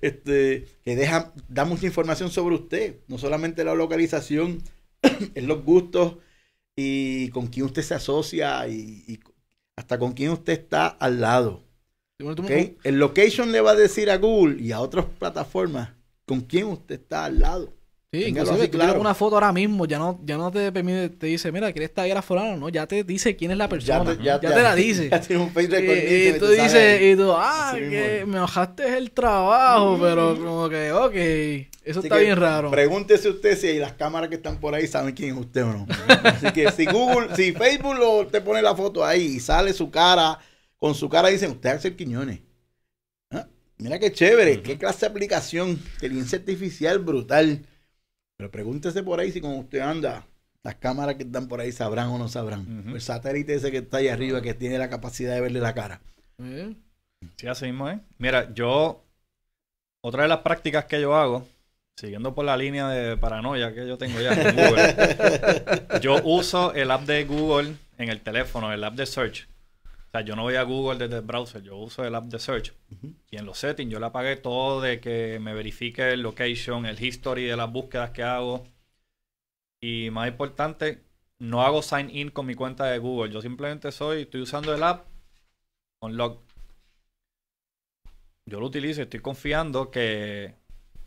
Speaker 2: este, que deja, da mucha información sobre usted, no solamente la localización, es los gustos y con quién usted se asocia y, hasta con quién usted está al lado. El location le va a decir a Google y a otras plataformas con quién usted está al lado.
Speaker 1: Sí, inclusive claro. una foto ahora mismo, ya no, ya no te permite, te dice, mira, ¿quieres estar ahí a o No, ya te dice quién es la persona. Ya te, la dice. tiene un y, tú, dices, y tú, ah, me bajaste el trabajo, mm. pero como que, ok,
Speaker 2: eso está bien raro. Pregúntese usted si hay las cámaras que están por ahí saben quién es usted o no. Así que si Google, si Facebook lo, te pone la foto ahí y sale su cara, con su cara dicen, usted es el Quiñones. Mira qué chévere, qué clase de aplicación, inteligencia artificial brutal. Pero pregúntese por ahí si como usted anda, las cámaras que están por ahí
Speaker 3: sabrán o no sabrán. El satélite ese
Speaker 2: que está ahí arriba, que tiene la capacidad de verle la cara.
Speaker 3: Sí, así mismo, ¿eh? Mira, yo, otra de las prácticas que yo hago, siguiendo por la línea de paranoia que yo tengo ya con Google, yo uso el app de Google en el teléfono, el app de Search o sea, yo no voy a Google desde el browser, yo uso el app de search. Y en los settings yo le apagué todo de que me verifique el location, el history de las búsquedas que hago. Y más importante, no hago sign in con mi cuenta de Google. Yo simplemente soy, estoy usando el app log. Yo lo utilizo estoy confiando que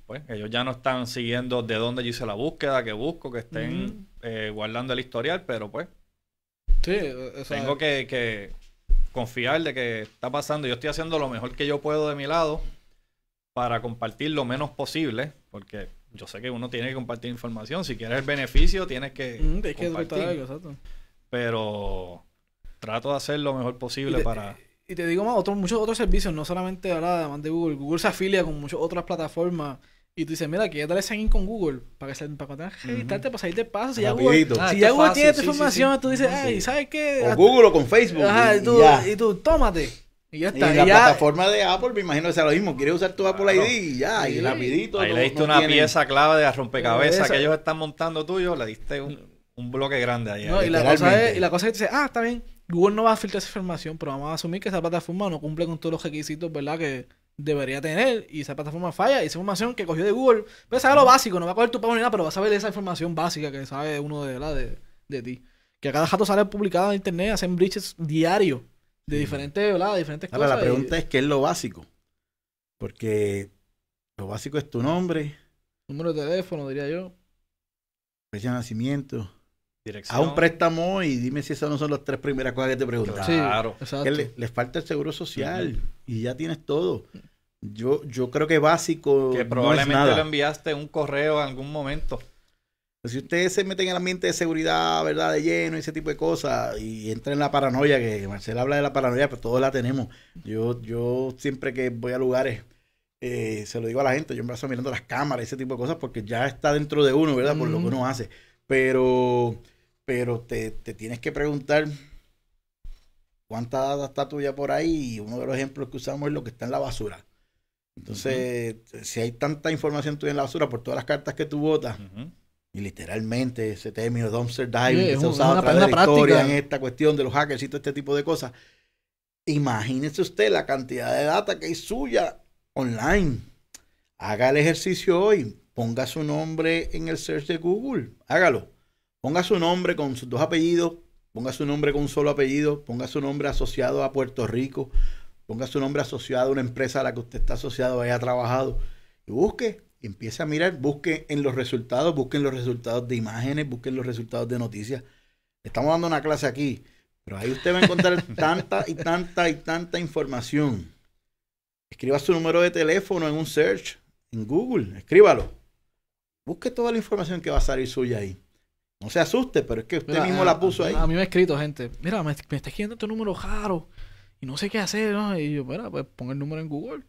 Speaker 3: pues, ellos ya no están siguiendo de dónde yo hice la búsqueda, que busco, que estén eh, guardando el historial, pero pues. Sí, o tengo que confiar de que está pasando. Yo estoy haciendo lo mejor que yo puedo de mi lado para compartir lo menos posible, porque yo sé que uno tiene que compartir información. Si quieres el beneficio, tienes que. Pero trato de hacer lo mejor posible para.
Speaker 1: Y te digo más, otros muchos otros servicios, no solamente ahora, además de Google. Google se afilia con muchas otras plataformas y tú dices, mira, que ya dale sign in con Google para, que, para cuando tengas que editarte, para pues paso. Si ya Google, si ah, ya Google tiene tu información, tú dices, ay, ¿sabes qué? O Google o con Facebook. Ajá, y, tú, y tú, tómate. Y ya está.
Speaker 2: Y, la plataforma de Apple, me imagino que sea lo mismo. Quieres usar tu Apple ID y ya, y rapidito. Ahí le diste una pieza clave de rompecabezas que ellos
Speaker 3: están montando tuyo, le diste un, un bloque grande ahí. No, y, la cosa es, y la
Speaker 1: cosa es que dices, ah, está bien, Google no va a filtrar esa información, pero vamos a asumir que esa plataforma no cumple con todos los requisitos, ¿verdad? Que debería tener y esa plataforma falla y esa información que cogió de Google puede saber lo básico no va a coger tu pago ni nada pero vas a saber esa información básica que sabe uno de la de, ti que a cada rato sale publicada en internet hacen breaches diarios de diferentes ¿verdad? diferentes Ahora, la pregunta
Speaker 2: es qué es lo básico porque lo básico es tu nombre
Speaker 1: número de teléfono diría yo
Speaker 2: fecha de nacimiento a un préstamo y dime si esas no son las tres primeras cosas que te preguntan. Claro, sí, les, falta el seguro social y ya tienes todo. Yo, yo creo que básico. Que probablemente lo enviaste un correo en algún momento. Pues si ustedes se meten en el ambiente de seguridad, ¿verdad? De lleno y ese tipo de cosas, y entra en la paranoia, que Marcela habla de la paranoia, pero todos la tenemos. Yo, yo siempre que voy a lugares, eh, se lo digo a la gente, yo me paso mirando las cámaras, ese tipo de cosas, porque ya está dentro de uno, ¿verdad? Por lo que uno hace. Pero pero te, tienes que preguntar cuánta data está tuya por ahí y uno de los ejemplos que usamos es lo que está en la basura. Entonces, si hay tanta información tuya en la basura por todas las cartas que tú votas, y literalmente ese término dumpster diving que se ha usado la historia en esta cuestión de los hackers y todo este tipo de cosas, imagínese usted la cantidad de data que hay suya online. Haga el ejercicio hoy, ponga su nombre en el search de Google, hágalo. Ponga su nombre con sus dos apellidos, ponga su nombre con un solo apellido, ponga su nombre asociado a Puerto Rico, ponga su nombre asociado a una empresa a la que usted está asociado, haya trabajado, y busque, empiece a mirar, busque en los resultados, busque en los resultados de imágenes, busque en los resultados de noticias. Estamos dando una clase aquí, pero ahí usted va a encontrar tanta y tanta y tanta información. Escriba su número de teléfono en un search, en Google, escríbalo. Busque toda la información que va a salir suya ahí. No se asuste, pero es que usted mismo eh, la puso ahí. A
Speaker 1: mí me ha escrito gente, "Mira, me, está escribiendo este número raro y no sé qué hacer." ¿no? Y yo, "Mira, pues pon el número en Google."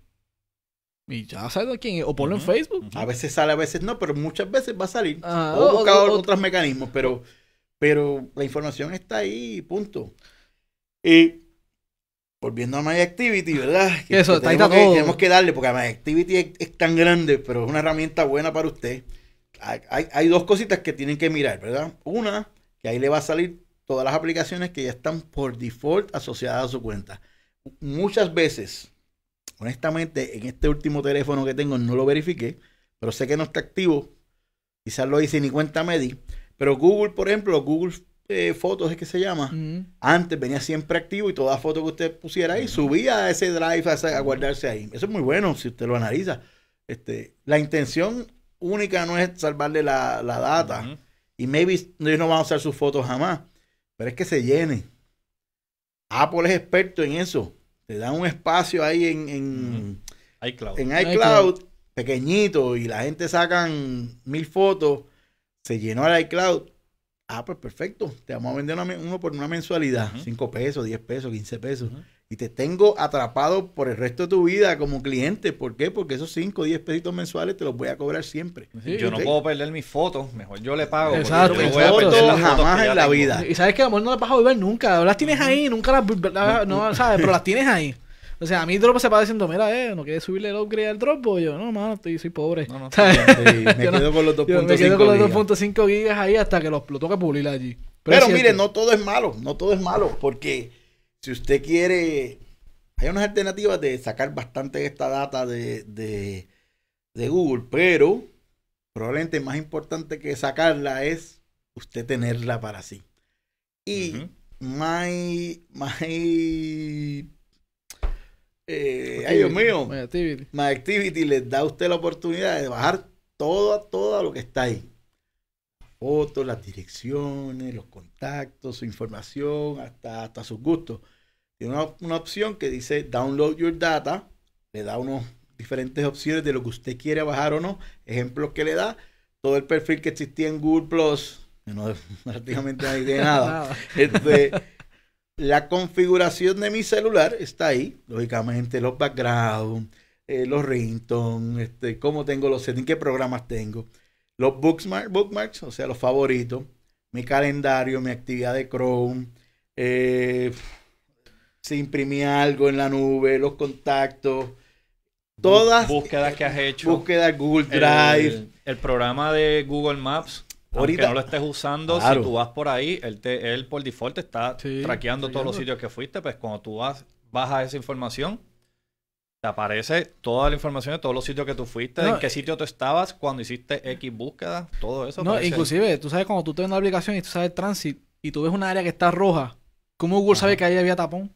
Speaker 1: Y ya sabes quién O ponlo en Facebook.
Speaker 2: A veces sale, a veces no, pero muchas veces va a salir. Ah, o, otros mecanismos, pero, pero la información está ahí, punto. Y volviendo a My Activity, ¿verdad? Eso, está, tenemos, todo. tenemos que darle, porque My Activity es, tan grande, pero es una herramienta buena para usted hay, dos cositas que tienen que mirar, ¿verdad? Una, que ahí le va a salir todas las aplicaciones que ya están por default asociadas a su cuenta. Muchas veces, honestamente, en este último teléfono que tengo no lo verifiqué, pero sé que no está activo. Quizás lo hice ni cuenta me Pero Google, por ejemplo, Google eh, Fotos es que se llama, antes venía siempre activo y toda foto que usted pusiera ahí subía a ese drive a, guardarse ahí. Eso es muy bueno si usted lo analiza. Este, la intención única no es salvarle la, data. Y maybe ellos no van a usar sus fotos jamás. Pero es que se llene. Apple es experto en eso. Te dan un espacio ahí en, en,
Speaker 3: iCloud. en iCloud,
Speaker 2: pequeñito, y la gente sacan mil fotos. Se llenó el iCloud. Ah, pues perfecto. Te vamos a vender uno por una mensualidad. 5 pesos, 10 pesos, 15 pesos y te tengo atrapado por el resto de tu vida como cliente. ¿Por qué? Porque esos 5 o 10 pesitos mensuales te los voy a cobrar siempre.
Speaker 3: yo no puedo perder mis fotos, mejor yo le pago. Exacto, yo no voy a perder las jamás en la vida. Y
Speaker 1: sabes que amor no las vas a volver nunca. Las tienes ahí, nunca las. no, ¿sabes? Pero las tienes ahí. O sea, a mí dropo se va diciendo, mira, eh, no quieres subirle el upgrade al Drop, yo, no, mano, estoy, pobre. No, no, Sí, me quedo con los 2.5 gigas. gigas ahí hasta que los, lo toca pulir allí. Pero mire,
Speaker 2: no todo es malo, no todo es malo, porque si usted quiere, hay unas alternativas de sacar bastante esta data de, Google, pero probablemente más importante que sacarla es usted tenerla para sí. Y my, my eh, ay Dios mío, my activity. my activity les da a usted la oportunidad de bajar todo, todo lo que está ahí. Fotos, las direcciones, los contactos, su información, hasta, hasta sus gustos tiene una, opción que dice download your data, le da unos diferentes opciones de lo que usted quiere bajar o no, ejemplos que le da, todo el perfil que existía en Google Plus, no prácticamente de nada. Este, la configuración de mi celular está ahí, lógicamente los backgrounds, eh, los ringtones, este, cómo tengo los settings, qué programas tengo, los bookmark, bookmarks, o sea, los favoritos, mi calendario, mi actividad de Chrome, eh, se imprimía algo en la nube, los contactos, todas. Búsquedas que has hecho. Búsquedas Google Drive.
Speaker 3: El, programa de Google Maps. Ahorita no lo estés usando, si tú vas por ahí, él, él por default está traqueando todos los sitios que fuiste, pues cuando tú vas, bajas esa información, te aparece toda la información de todos los sitios que tú fuiste, en qué eh, sitio tú estabas, cuando hiciste X búsqueda, todo eso. No, inclusive,
Speaker 1: tú sabes, cuando tú tienes una aplicación y tú sabes el tránsito y tú ves una área que está roja, ¿cómo Google sabe que ahí había tapón?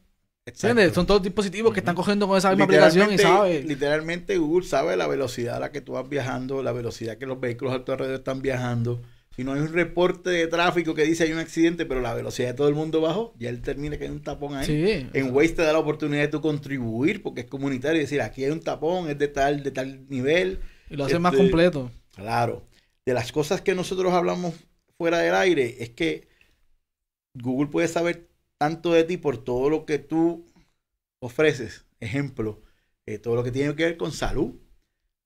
Speaker 1: ¿Entiendes? Son todos dispositivos que están cogiendo con esa misma aplicación y sabe.
Speaker 2: Literalmente Google sabe la velocidad a la que tú vas viajando, la velocidad que los vehículos a tu alrededor están viajando. Si no hay un reporte de tráfico que dice hay un accidente, pero la velocidad de todo el mundo bajó, ya él termina que hay un tapón ahí. en Waze te da la oportunidad de tú contribuir porque es comunitario y decir aquí hay un tapón, es de tal, de tal nivel.
Speaker 1: Y lo hace más este, completo.
Speaker 2: Claro. De las cosas que nosotros hablamos fuera del aire es que Google puede saber tanto de ti por todo lo que tú ofreces. Ejemplo, eh, todo lo que tiene que ver con salud.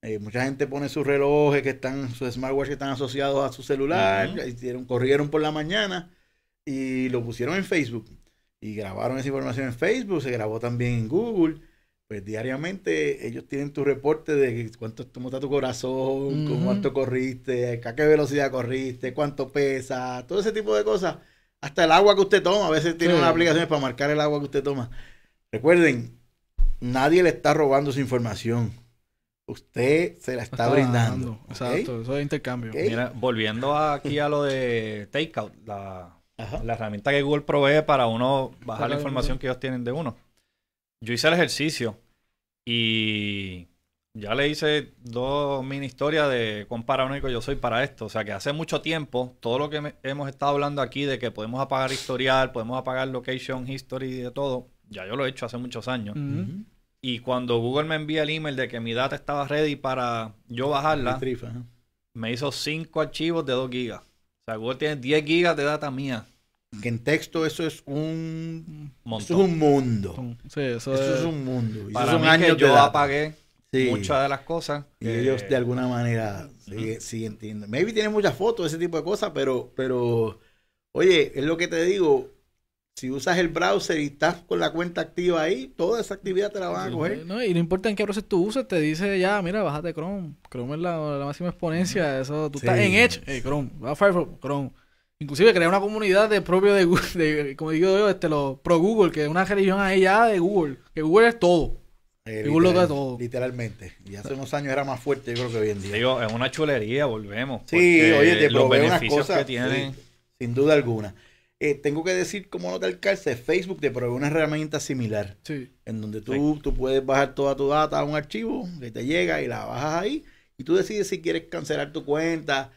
Speaker 2: Eh, mucha gente pone sus relojes que están, sus smartwatches que están asociados a su celular, corrieron por la mañana y lo pusieron en Facebook. Y grabaron esa información en Facebook, se grabó también en Google. Pues diariamente ellos tienen tu reporte de cuánto está tu corazón, cuánto corriste, a qué velocidad corriste, cuánto pesa, todo ese tipo de cosas hasta el agua que usted toma, a veces tiene una aplicación para marcar el agua que usted toma. Recuerden, nadie le está robando su información. Usted se la está, brindando. Exacto,
Speaker 1: eso es intercambio. Mira,
Speaker 3: volviendo aquí a lo de Takeout, la herramienta que Google provee para uno bajar la información que ellos tienen de uno. Yo hice el ejercicio y ya le hice dos mini historias de cuán paranoico yo soy para esto. O sea, que hace mucho tiempo, todo lo que hemos estado hablando aquí de que podemos apagar historial, podemos apagar location, history y de todo, ya yo lo he hecho hace muchos años. Y cuando Google me envía el email de que mi data estaba ready para yo bajarla, me hizo cinco archivos de 2 gigas. O sea, Google tiene 10 gigas de data mía. Que en texto eso es
Speaker 1: un, es un mundo. eso, es... un mundo.
Speaker 2: Para un año que yo apagué Muchas de las cosas. Y ellos de alguna manera sí, entienden. Maybe tienen muchas fotos, ese tipo de cosas, pero, pero, oye, es lo que te digo. Si usas el browser y estás con la cuenta activa ahí, toda esa actividad te la van a coger. y
Speaker 1: no importa en qué browser tú uses, te dice ya, mira, bájate Chrome. Chrome es la, la máxima exponencia. Eso, tú estás en Edge, hey, eh, Chrome, va Firefox, Chrome. Inclusive crea una comunidad de propio de Google, como digo yo, este, lo pro Google, que es una religión ahí ya de Google, que Google es todo. Eh, todo. Literalmente.
Speaker 2: Y hace unos años era más fuerte, yo creo que hoy en
Speaker 3: día. es una chulería, volvemos. Sí, oye, te probé unas cosas, que tienen. sin duda alguna.
Speaker 2: Eh, tengo que decir, como no te alcance Facebook te provee una herramienta similar. Sí. En donde tú, tú puedes bajar toda tu data a un archivo que te llega y la bajas ahí. Y tú decides si quieres cancelar tu cuenta.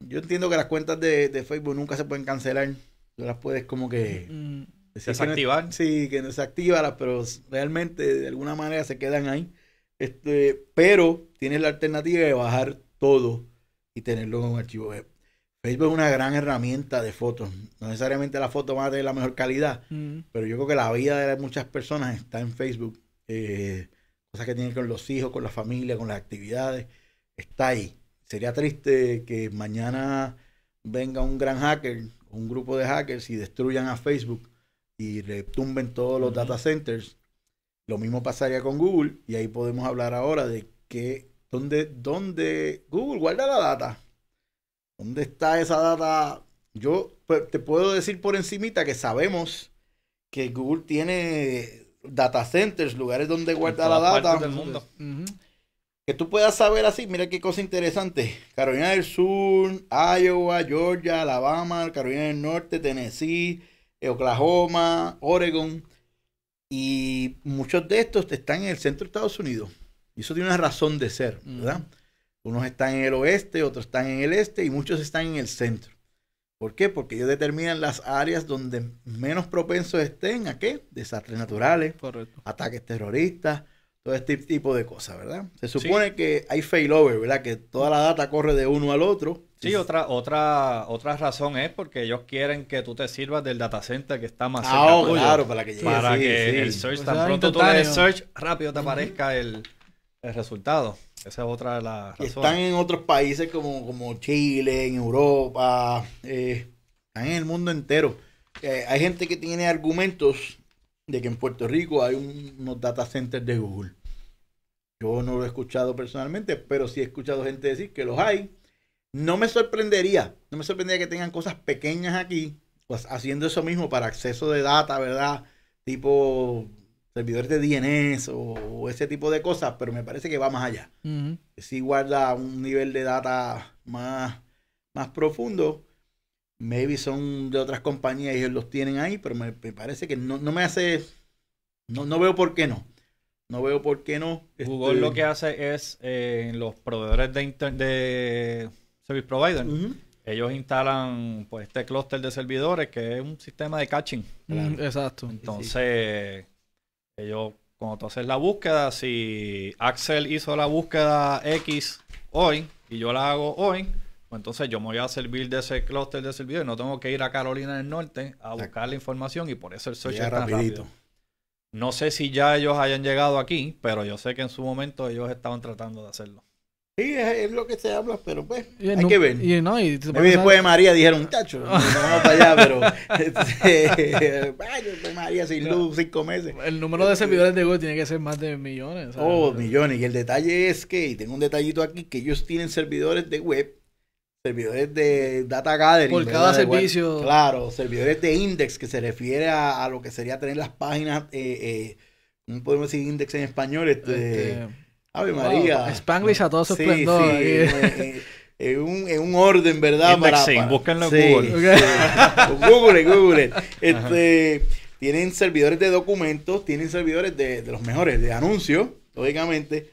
Speaker 2: Yo entiendo que las cuentas de, Facebook nunca se pueden cancelar. Tú las puedes como que. Mm, mm. Desactivar. sí, que desactiva pero realmente de alguna manera se quedan ahí. Este, pero tienes la alternativa de bajar todo y tenerlo en un archivo web. Facebook es una gran herramienta de fotos. No necesariamente la foto va a tener la mejor calidad, mm. pero yo creo que la vida de muchas personas está en Facebook. Eh, cosas que tienen con los hijos, con la familia, con las actividades, está ahí. Sería triste que mañana venga un gran hacker, un grupo de hackers y destruyan a Facebook y retumben todos los data centers. Lo mismo pasaría con Google y ahí podemos hablar ahora de que dónde, dónde Google guarda la data. ¿Dónde está esa data? Yo pues, te puedo decir por encimita que sabemos que Google tiene data centers, lugares donde guarda la data. Del mundo. Que tú puedas saber así, mira qué cosa interesante. Carolina del Sur, Iowa, Georgia, Alabama, Carolina del Norte, Tennessee, eh, Oklahoma, Oregon, y muchos de estos están en el centro de Estados Unidos. Y eso tiene una razón de ser, mm. ¿verdad? Unos están en el oeste, otros están en el este y muchos están en el centro. ¿Por qué? Porque ellos determinan las áreas donde menos propensos estén a qué? Desastres naturales, ataques terroristas, todo este tipo de cosas, ¿verdad? Se supone
Speaker 3: que hay failover, ¿verdad? Que toda la data corre de uno al otro. Sí, otra, otra, otra razón es porque ellos quieren que tú te sirvas del data center que está más ah, cerca claro, para que Para que el search, tan pues pronto rápido te aparezca el, resultado. Esa es otra de las razones. Están en otros países
Speaker 2: como, como Chile, en Europa, eh, están en el mundo entero. Eh, hay gente que tiene argumentos de que en Puerto Rico hay unos data centers de Google. Yo no lo he escuchado personalmente, pero sí he escuchado gente decir que los hay. No me sorprendería, no me sorprendería que tengan cosas pequeñas aquí, pues haciendo eso mismo para acceso de data, ¿verdad? Tipo servidores de DNS o, ese tipo de cosas, pero me parece que va más allá. Si guarda un nivel de data más, más profundo. Maybe son de otras compañías y ellos los tienen ahí, pero me, parece que no, no me hace... No, no veo por qué no. No veo por qué no. Google este, lo que
Speaker 3: hace es eh, los proveedores de, de service provider. Ellos instalan pues este clúster de servidores que es un sistema de caching. Mm, exacto. Entonces, ellos, cuando tú haces la búsqueda, si Axel hizo la búsqueda X hoy y yo la hago hoy, pues entonces yo me voy a servir de ese clúster de servidores. No tengo que ir a Carolina del Norte a buscar la información y por eso el search es tan no sé si ya ellos hayan llegado aquí, pero yo sé que en su momento ellos estaban tratando de hacerlo.
Speaker 2: Sí, es, lo que se habla, pero
Speaker 1: pues hay que ver. Y, no, después de María dijeron, tacho, no vamos para allá, pero este, pues, María sin luz, cinco meses. El número de servidores de web tiene que ser más de millones.
Speaker 2: Oh, millones. Y el detalle es que, y tengo un detallito aquí, que ellos tienen servidores de web servidores de data gathering. Por cada servicio. Claro, servidores de index que se refiere a, lo que sería tener las páginas, eh, eh, ¿cómo podemos decir index en español? Este, este Ave María.
Speaker 1: Spanglish a todo su sí, esplendor. Sí, eh, eh,
Speaker 2: eh, un, en un orden, ¿verdad? Indexing, búsquenlo en Google. Google, Google. Este, tienen servidores de documentos, tienen servidores de, de los mejores, de anuncios, lógicamente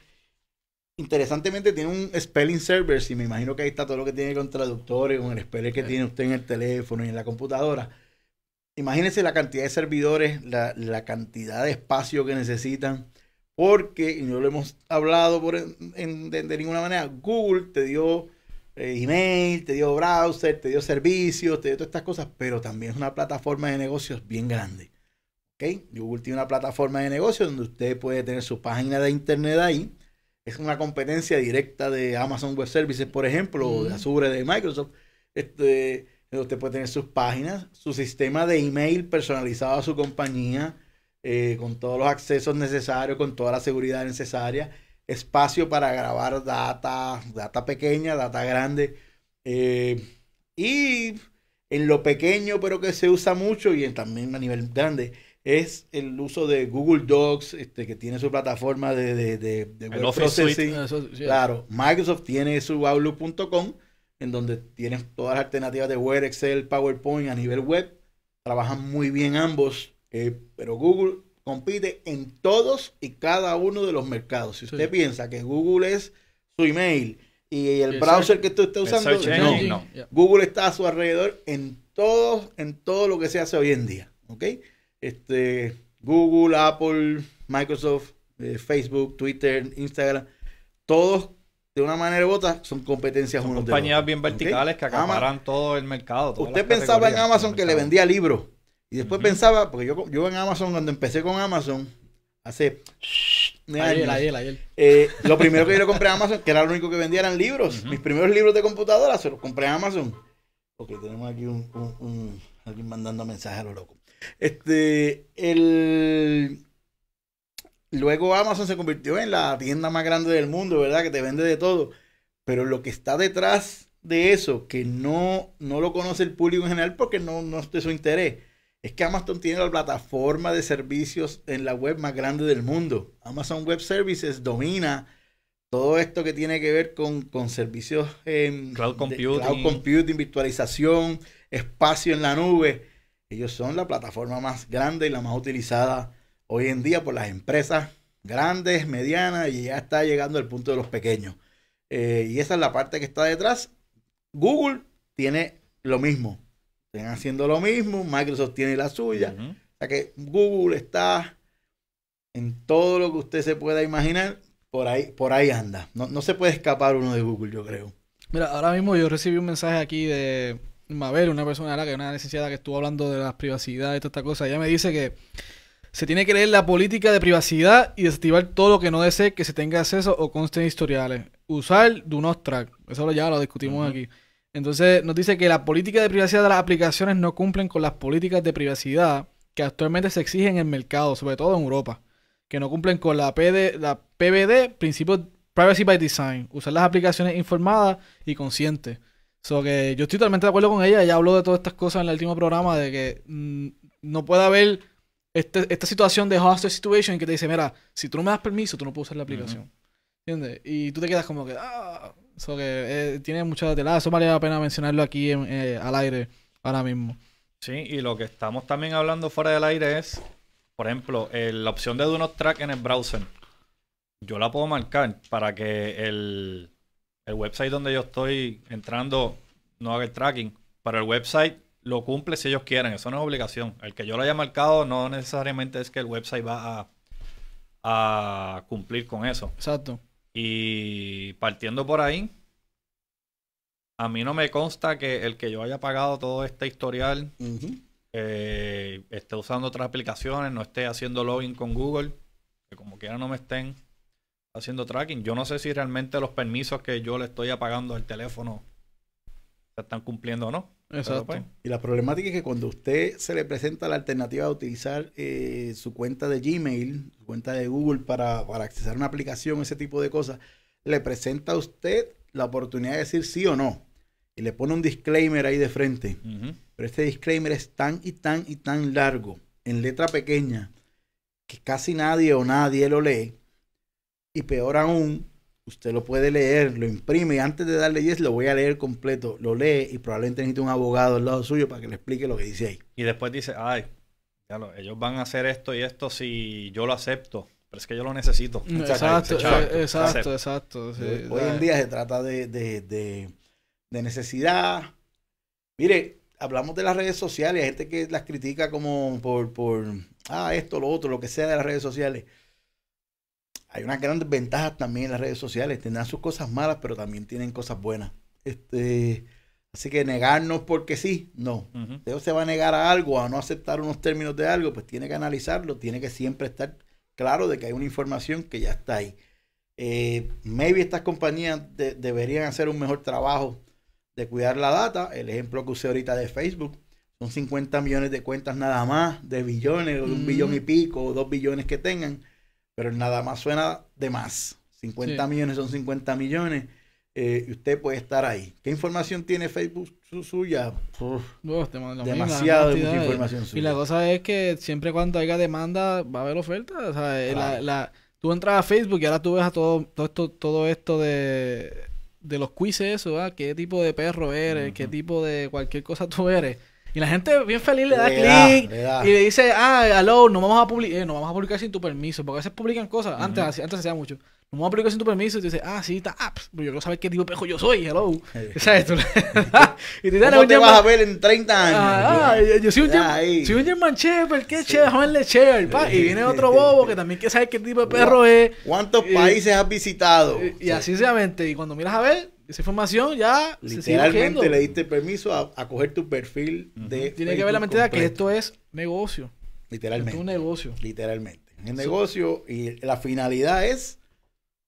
Speaker 2: interesantemente tiene un spelling server, y me imagino que ahí está todo lo que tiene con traductores, con el spelling que tiene usted en el teléfono y en la computadora. Imagínense la cantidad de servidores, la, cantidad de espacio que necesitan, porque, y no lo hemos hablado por de, ninguna manera, Google te dio eh, email, te dio browser, te dio servicios, te dio todas estas cosas, pero también es una plataforma de negocios bien grande. ¿okay? Google tiene una plataforma de negocios donde usted puede tener su página de internet ahí, es una competencia directa de Amazon Web Services, por ejemplo, o de Azure de Microsoft. Este, usted puede tener sus páginas, su sistema de email personalizado a su compañía, eh, con todos los accesos necesarios, con toda la seguridad necesaria, espacio para grabar data, data pequeña, data grande. Eh, y en lo pequeño, pero que se usa mucho y también a nivel grande, es el uso de Google Docs, este, que tiene su plataforma de, de, web ah, Claro, Microsoft tiene su Outlook.com, en donde tienes todas las alternativas de Word, Excel, PowerPoint a nivel web. Trabajan muy bien ambos, eh, pero Google compite en todos y cada uno de los mercados. Si usted piensa que Google es su email y el, browser que usted está usando, Google está a su alrededor en todo, en todo lo que se hace hoy en día. ¿ok?, este, Google, Apple, Microsoft, eh, Facebook, Twitter, Instagram, todos de una manera u otra son competencias son
Speaker 3: compañías bien verticales que acaparan todo el mercado. Usted pensaba en Amazon
Speaker 2: que le vendía libros y después pensaba, porque yo, yo en Amazon, cuando empecé con Amazon, hace...
Speaker 1: Eh,
Speaker 2: lo primero que yo le compré a Amazon, que era lo único que vendía, eran libros. Mis primeros libros de computadora se los compré a Amazon. Ok, tenemos aquí un, alguien mandando mensajes a lo loco. Este, el... Luego Amazon se convirtió en la tienda más grande del mundo, ¿verdad? Que te vende de todo. Pero lo que está detrás de eso, que no, no lo conoce el público en general porque no, no es de su interés, es que Amazon tiene la plataforma de servicios en la web más grande del mundo. Amazon Web Services domina todo esto que tiene que ver con, con servicios en cloud computing, virtualización, espacio en la nube. Ellos son la plataforma más grande y la más utilizada hoy en día por las empresas grandes, medianas y ya está llegando al punto de los pequeños. Eh, y esa es la parte que está detrás. Google tiene lo mismo. Están haciendo lo mismo. Microsoft tiene la suya. O sea que Google está en todo lo que usted se pueda imaginar. Por ahí, por ahí anda. No, no se puede escapar uno de Google, yo creo.
Speaker 1: Mira, ahora mismo yo recibí un mensaje aquí de Mabel, una persona era que una necesidad que estuvo hablando de las privacidad y esta cosa, ella me dice que se tiene que leer la política de privacidad y desactivar todo lo que no desee que se tenga acceso o conste historiales. Usar do not track. Eso ya lo discutimos aquí. Entonces nos dice que la política de privacidad de las aplicaciones no cumplen con las políticas de privacidad que actualmente se exigen en el mercado, sobre todo en Europa, que no cumplen con la, PD, la PBD, principio Privacy by Design, usar las aplicaciones informadas y conscientes que yo estoy totalmente de acuerdo con ella. Ella habló de todas estas cosas en el último programa, de que mm, no puede haber este, esta situación de hostage situation que te dice, mira, si tú no me das permiso, tú no puedes usar la aplicación. ¿Entiendes? Y tú te quedas como que, ah, que eh, tiene mucha tela. Eso vale la pena mencionarlo aquí eh, al aire ahora mismo.
Speaker 3: Sí, y lo que estamos también hablando fuera del aire es, por ejemplo, la opción de unos tracks Track en el browser. Yo la puedo marcar para que el el website donde yo estoy entrando no haga el tracking, pero el website lo cumple si ellos quieren, eso no es obligación. El que yo lo haya marcado no necesariamente es que el website va a, cumplir con eso. Exacto. Y partiendo por ahí, a mí no me consta que el que yo haya pagado todo este historial eh, esté usando otras aplicaciones, no esté haciendo login con Google, que como quiera no me estén haciendo tracking. Yo no sé si realmente los permisos que yo le estoy apagando al teléfono se están cumpliendo o no. Pues,
Speaker 2: y la problemática es que cuando usted se le presenta la alternativa de utilizar eh, su cuenta de Gmail, su cuenta de Google para, para accesar una aplicación, ese tipo de cosas, le presenta a usted la oportunidad de decir sí o no. Y le pone un disclaimer ahí de frente. Pero este disclaimer es tan y tan y tan largo, en letra pequeña, que casi nadie o nadie lo lee y peor aún, usted lo puede leer, lo imprime y antes de darle 10 lo voy a leer completo, lo lee y probablemente necesite un abogado al lado suyo para que le explique lo que dice ahí.
Speaker 3: Y después dice, ay, ellos van a hacer esto y esto si yo lo acepto. Pero es que yo lo necesito. Mm, exacto, eh, exacto, exacto. Hoy en
Speaker 2: día se trata de, de, de, de necesidad. Mire, hablamos de las redes sociales, hay gente que las critica como por, por, ah, esto, lo otro, lo que sea de las redes sociales hay unas grandes ventajas también en las redes sociales. Tendrán sus cosas malas, pero también tienen cosas buenas. Este, así que negarnos porque sí, no. Uh se va a negar a algo, a no aceptar unos términos de algo, pues tiene que analizarlo, tiene que siempre estar claro de que hay una información que ya está ahí. Eh, maybe estas compañías deberían hacer un mejor trabajo de cuidar la data. El ejemplo que usé ahorita de Facebook, son 50 millones de cuentas nada más, de billones, de un mm. billón y pico, o dos billones que tengan pero nada más suena de más. 50 millones son 50 millones. Eh, usted puede estar ahí. ¿Qué información tiene Facebook suya?
Speaker 1: Demasiada este demasiado información suya. Y la cosa es que siempre cuando haya demanda va a haber oferta? Eh, tú entras a Facebook y ahora tú ves a todo, todo esto, todo esto de, los quizzes, eso, ¿Qué tipo de perro eres? ¿Qué tipo de cualquier cosa tú eres? Y la gente bien feliz le da clic y le dice, ah, hello, no vamos a publicar, eh, no vamos a publicar sin tu permiso, porque a veces publican cosas, antes, se hacía mucho. No vamos a publicar sin tu permiso y tú dices, ah, sí, está apps, ah, pues, pero yo quiero saber qué tipo de perro yo soy, hello. ¿Sabes? Tú y te ¿Cómo te vas a ver en 30 años? Ah, yo, yo soy un, German, soy un German Shepherd, qué chévere, joven pa. Y viene otro bobo que también quiere saber qué tipo de perro es. ¿Cuántos países has visitado? Y, así se Y cuando miras a ver, esa información ya literalmente le diste permiso a, coger tu perfil de tiene que ver la mentira que esto es negocio literalmente es un negocio
Speaker 2: literalmente es negocio y la finalidad es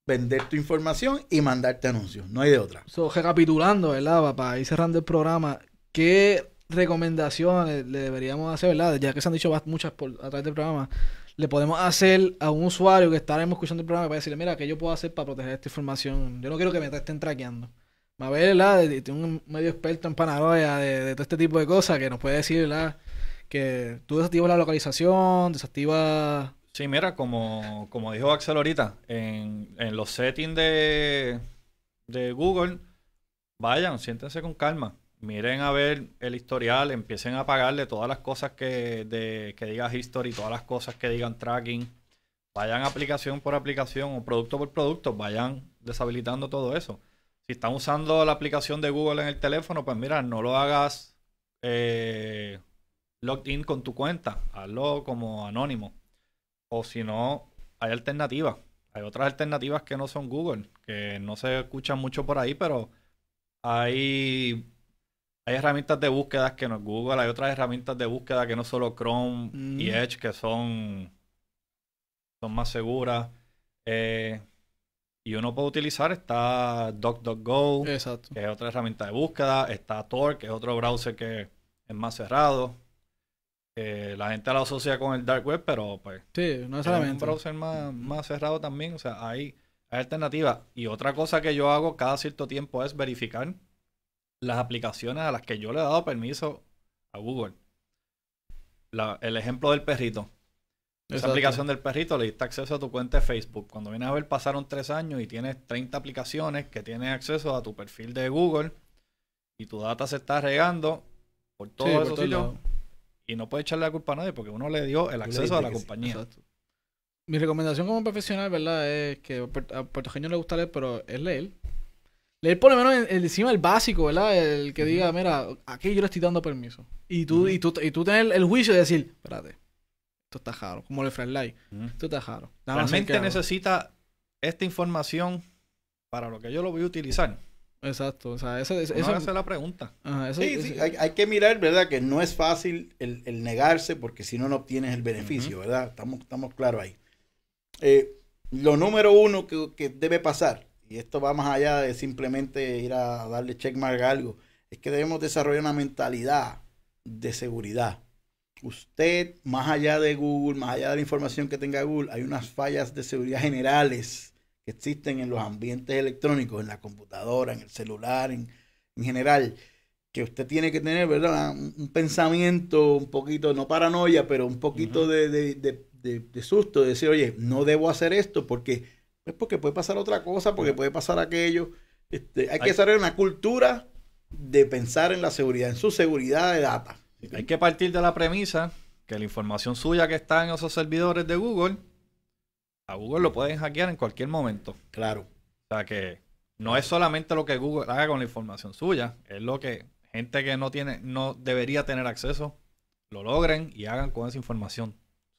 Speaker 2: vender tu información y mandarte anuncios no hay de
Speaker 1: otra so, recapitulando verdad papá y cerrando el programa qué recomendaciones le deberíamos hacer verdad ya que se han dicho muchas por, a través del programa le podemos hacer a un usuario que estaremos escuchando el programa para decirle, mira, ¿qué yo puedo hacer para proteger esta información? Yo no quiero que me estén traqueando. ver, ¿verdad? Tiene un medio experto en paranoia de, todo este tipo de cosas que nos puede decir, ¿verdad? Que tú desactivas la
Speaker 3: localización, desactivas... Sí, mira, como, como dijo Axel ahorita, en, los settings de, de Google, vayan, siéntense con calma miren a ver el historial, empiecen a pagarle todas las cosas que, de, que diga History, todas las cosas que digan tracking. Vayan aplicación por aplicación o producto por producto, vayan deshabilitando todo eso. Si están usando la aplicación de Google en el teléfono, pues mira, no lo hagas eh, login in con tu cuenta, hazlo como anónimo. O si no, hay alternativas. Hay otras alternativas que no son Google, que no se escuchan mucho por ahí, pero hay hay herramientas de búsqueda que no es Google, hay otras herramientas de búsqueda que no solo Chrome y mm. Edge, que son, son más seguras. Eh, y uno puede utilizar, está DuckDuckGo, que es otra herramienta de búsqueda, está Tor, que es otro browser que es más cerrado. la gente la asocia con el dark web, pero pues... Sí, no es un browser más, más cerrado también, o sea, hay, hay alternativas. Y otra cosa que yo hago cada cierto tiempo es verificar las aplicaciones a las que yo le he dado permiso a Google. el ejemplo del perrito. Esa aplicación del perrito le diste acceso a tu cuenta de Facebook. Cuando vienes a ver, pasaron tres años y tienes 30 aplicaciones que tienen acceso a tu perfil de Google y tu data se está regando por todo eso Y no puedes echarle la culpa a nadie porque uno le dio el acceso a la compañía. Mi recomendación como profesional, ¿verdad?
Speaker 1: Es que a puertorriqueños le gusta leer, pero es leer. Leer por lo menos encima el básico, ¿verdad? El que diga, mira, aquí yo le estoy dando permiso. Y tú, tú, tener el juicio de decir, espérate, esto está jaro. Como el Fred Light, esto está
Speaker 3: Realmente necesita esta información para lo que yo lo voy a utilizar. Exacto, o sea, esa, es la pregunta. sí,
Speaker 2: hay, que mirar, ¿verdad? Que no es fácil el, negarse porque si no, no obtienes el beneficio, ¿verdad? Estamos, claros ahí. Eh, lo número uno que debe pasar esto va más allá de simplemente ir a darle checkmark a algo, es que debemos desarrollar una mentalidad de seguridad. Usted, más allá de Google, más allá de la información que tenga Google, hay unas fallas de seguridad generales que existen en los ambientes electrónicos, en la computadora, en el celular, en, general, que usted tiene que tener, ¿verdad? Un, pensamiento un poquito, no paranoia, pero un poquito de, de, susto, de decir, oye, no debo hacer esto porque es porque puede pasar otra cosa, porque puede pasar aquello. Este, hay que hacer una cultura
Speaker 3: de pensar en la seguridad, en su seguridad de data. Hay que partir de la premisa que la información suya que está en esos servidores de Google, a Google lo pueden hackear en cualquier momento. Claro. O sea que no es solamente lo que Google haga con la información suya, es lo que gente que no tiene, no debería tener acceso, lo logren y hagan con esa información.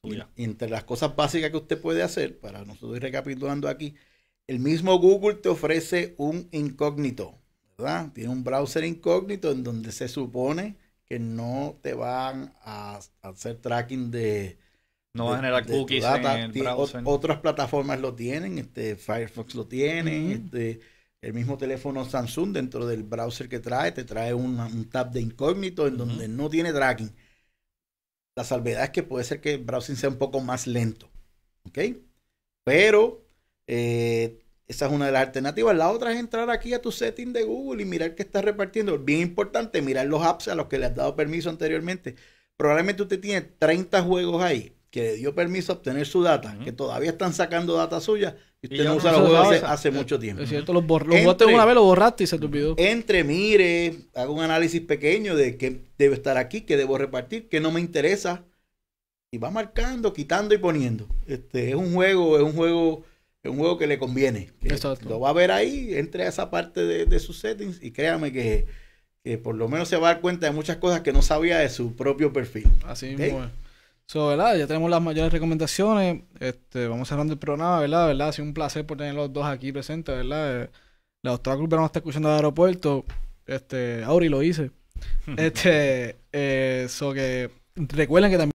Speaker 1: Y,
Speaker 2: entre las
Speaker 3: cosas básicas que usted puede hacer, para nosotros ir recapitulando
Speaker 2: aquí, el mismo Google te ofrece un incógnito, ¿verdad? Tiene un browser incógnito en donde se supone que no te van a, hacer tracking de... No va a generar cookies browser. otras plataformas lo tienen, este, Firefox lo tiene, este, el mismo teléfono Samsung dentro del browser que trae, te trae un, tab de incógnito en donde no tiene tracking. La salvedad es que puede ser que el browsing sea un poco más lento. ¿Ok? Pero eh, esa es una de las alternativas. La otra es entrar aquí a tu setting de Google y mirar qué está repartiendo. Bien importante, mirar los apps a los que le has dado permiso anteriormente. Probablemente usted tiene 30 juegos ahí que le dio permiso a obtener su data, que todavía están sacando data suya usted no usa los juegos hace, mucho tiempo. Es cierto, los, borraste los una
Speaker 1: vez, los borraste y se te olvidó.
Speaker 2: Entre, mire, hago un análisis pequeño de qué debe estar aquí, qué debo repartir, qué no me interesa. Y va marcando, quitando y poniendo. Este, es un juego, es un juego, es un juego que le conviene. Eh, Exacto. Lo va a ver ahí, entre a esa parte de, sus settings y créame que, por lo menos se va a dar cuenta de muchas cosas que no sabía de su propio perfil. Así mismo es.
Speaker 1: So, ¿verdad? Ya tenemos las mayores recomendaciones. Este, vamos cerrando el programa, ¿verdad? ¿verdad? Ha sido un placer por tener los dos aquí presentes, ¿verdad? Eh, la doctora Cruz no está escuchando del aeropuerto. Este, Auri lo hice. este, eh, que recuerden que también.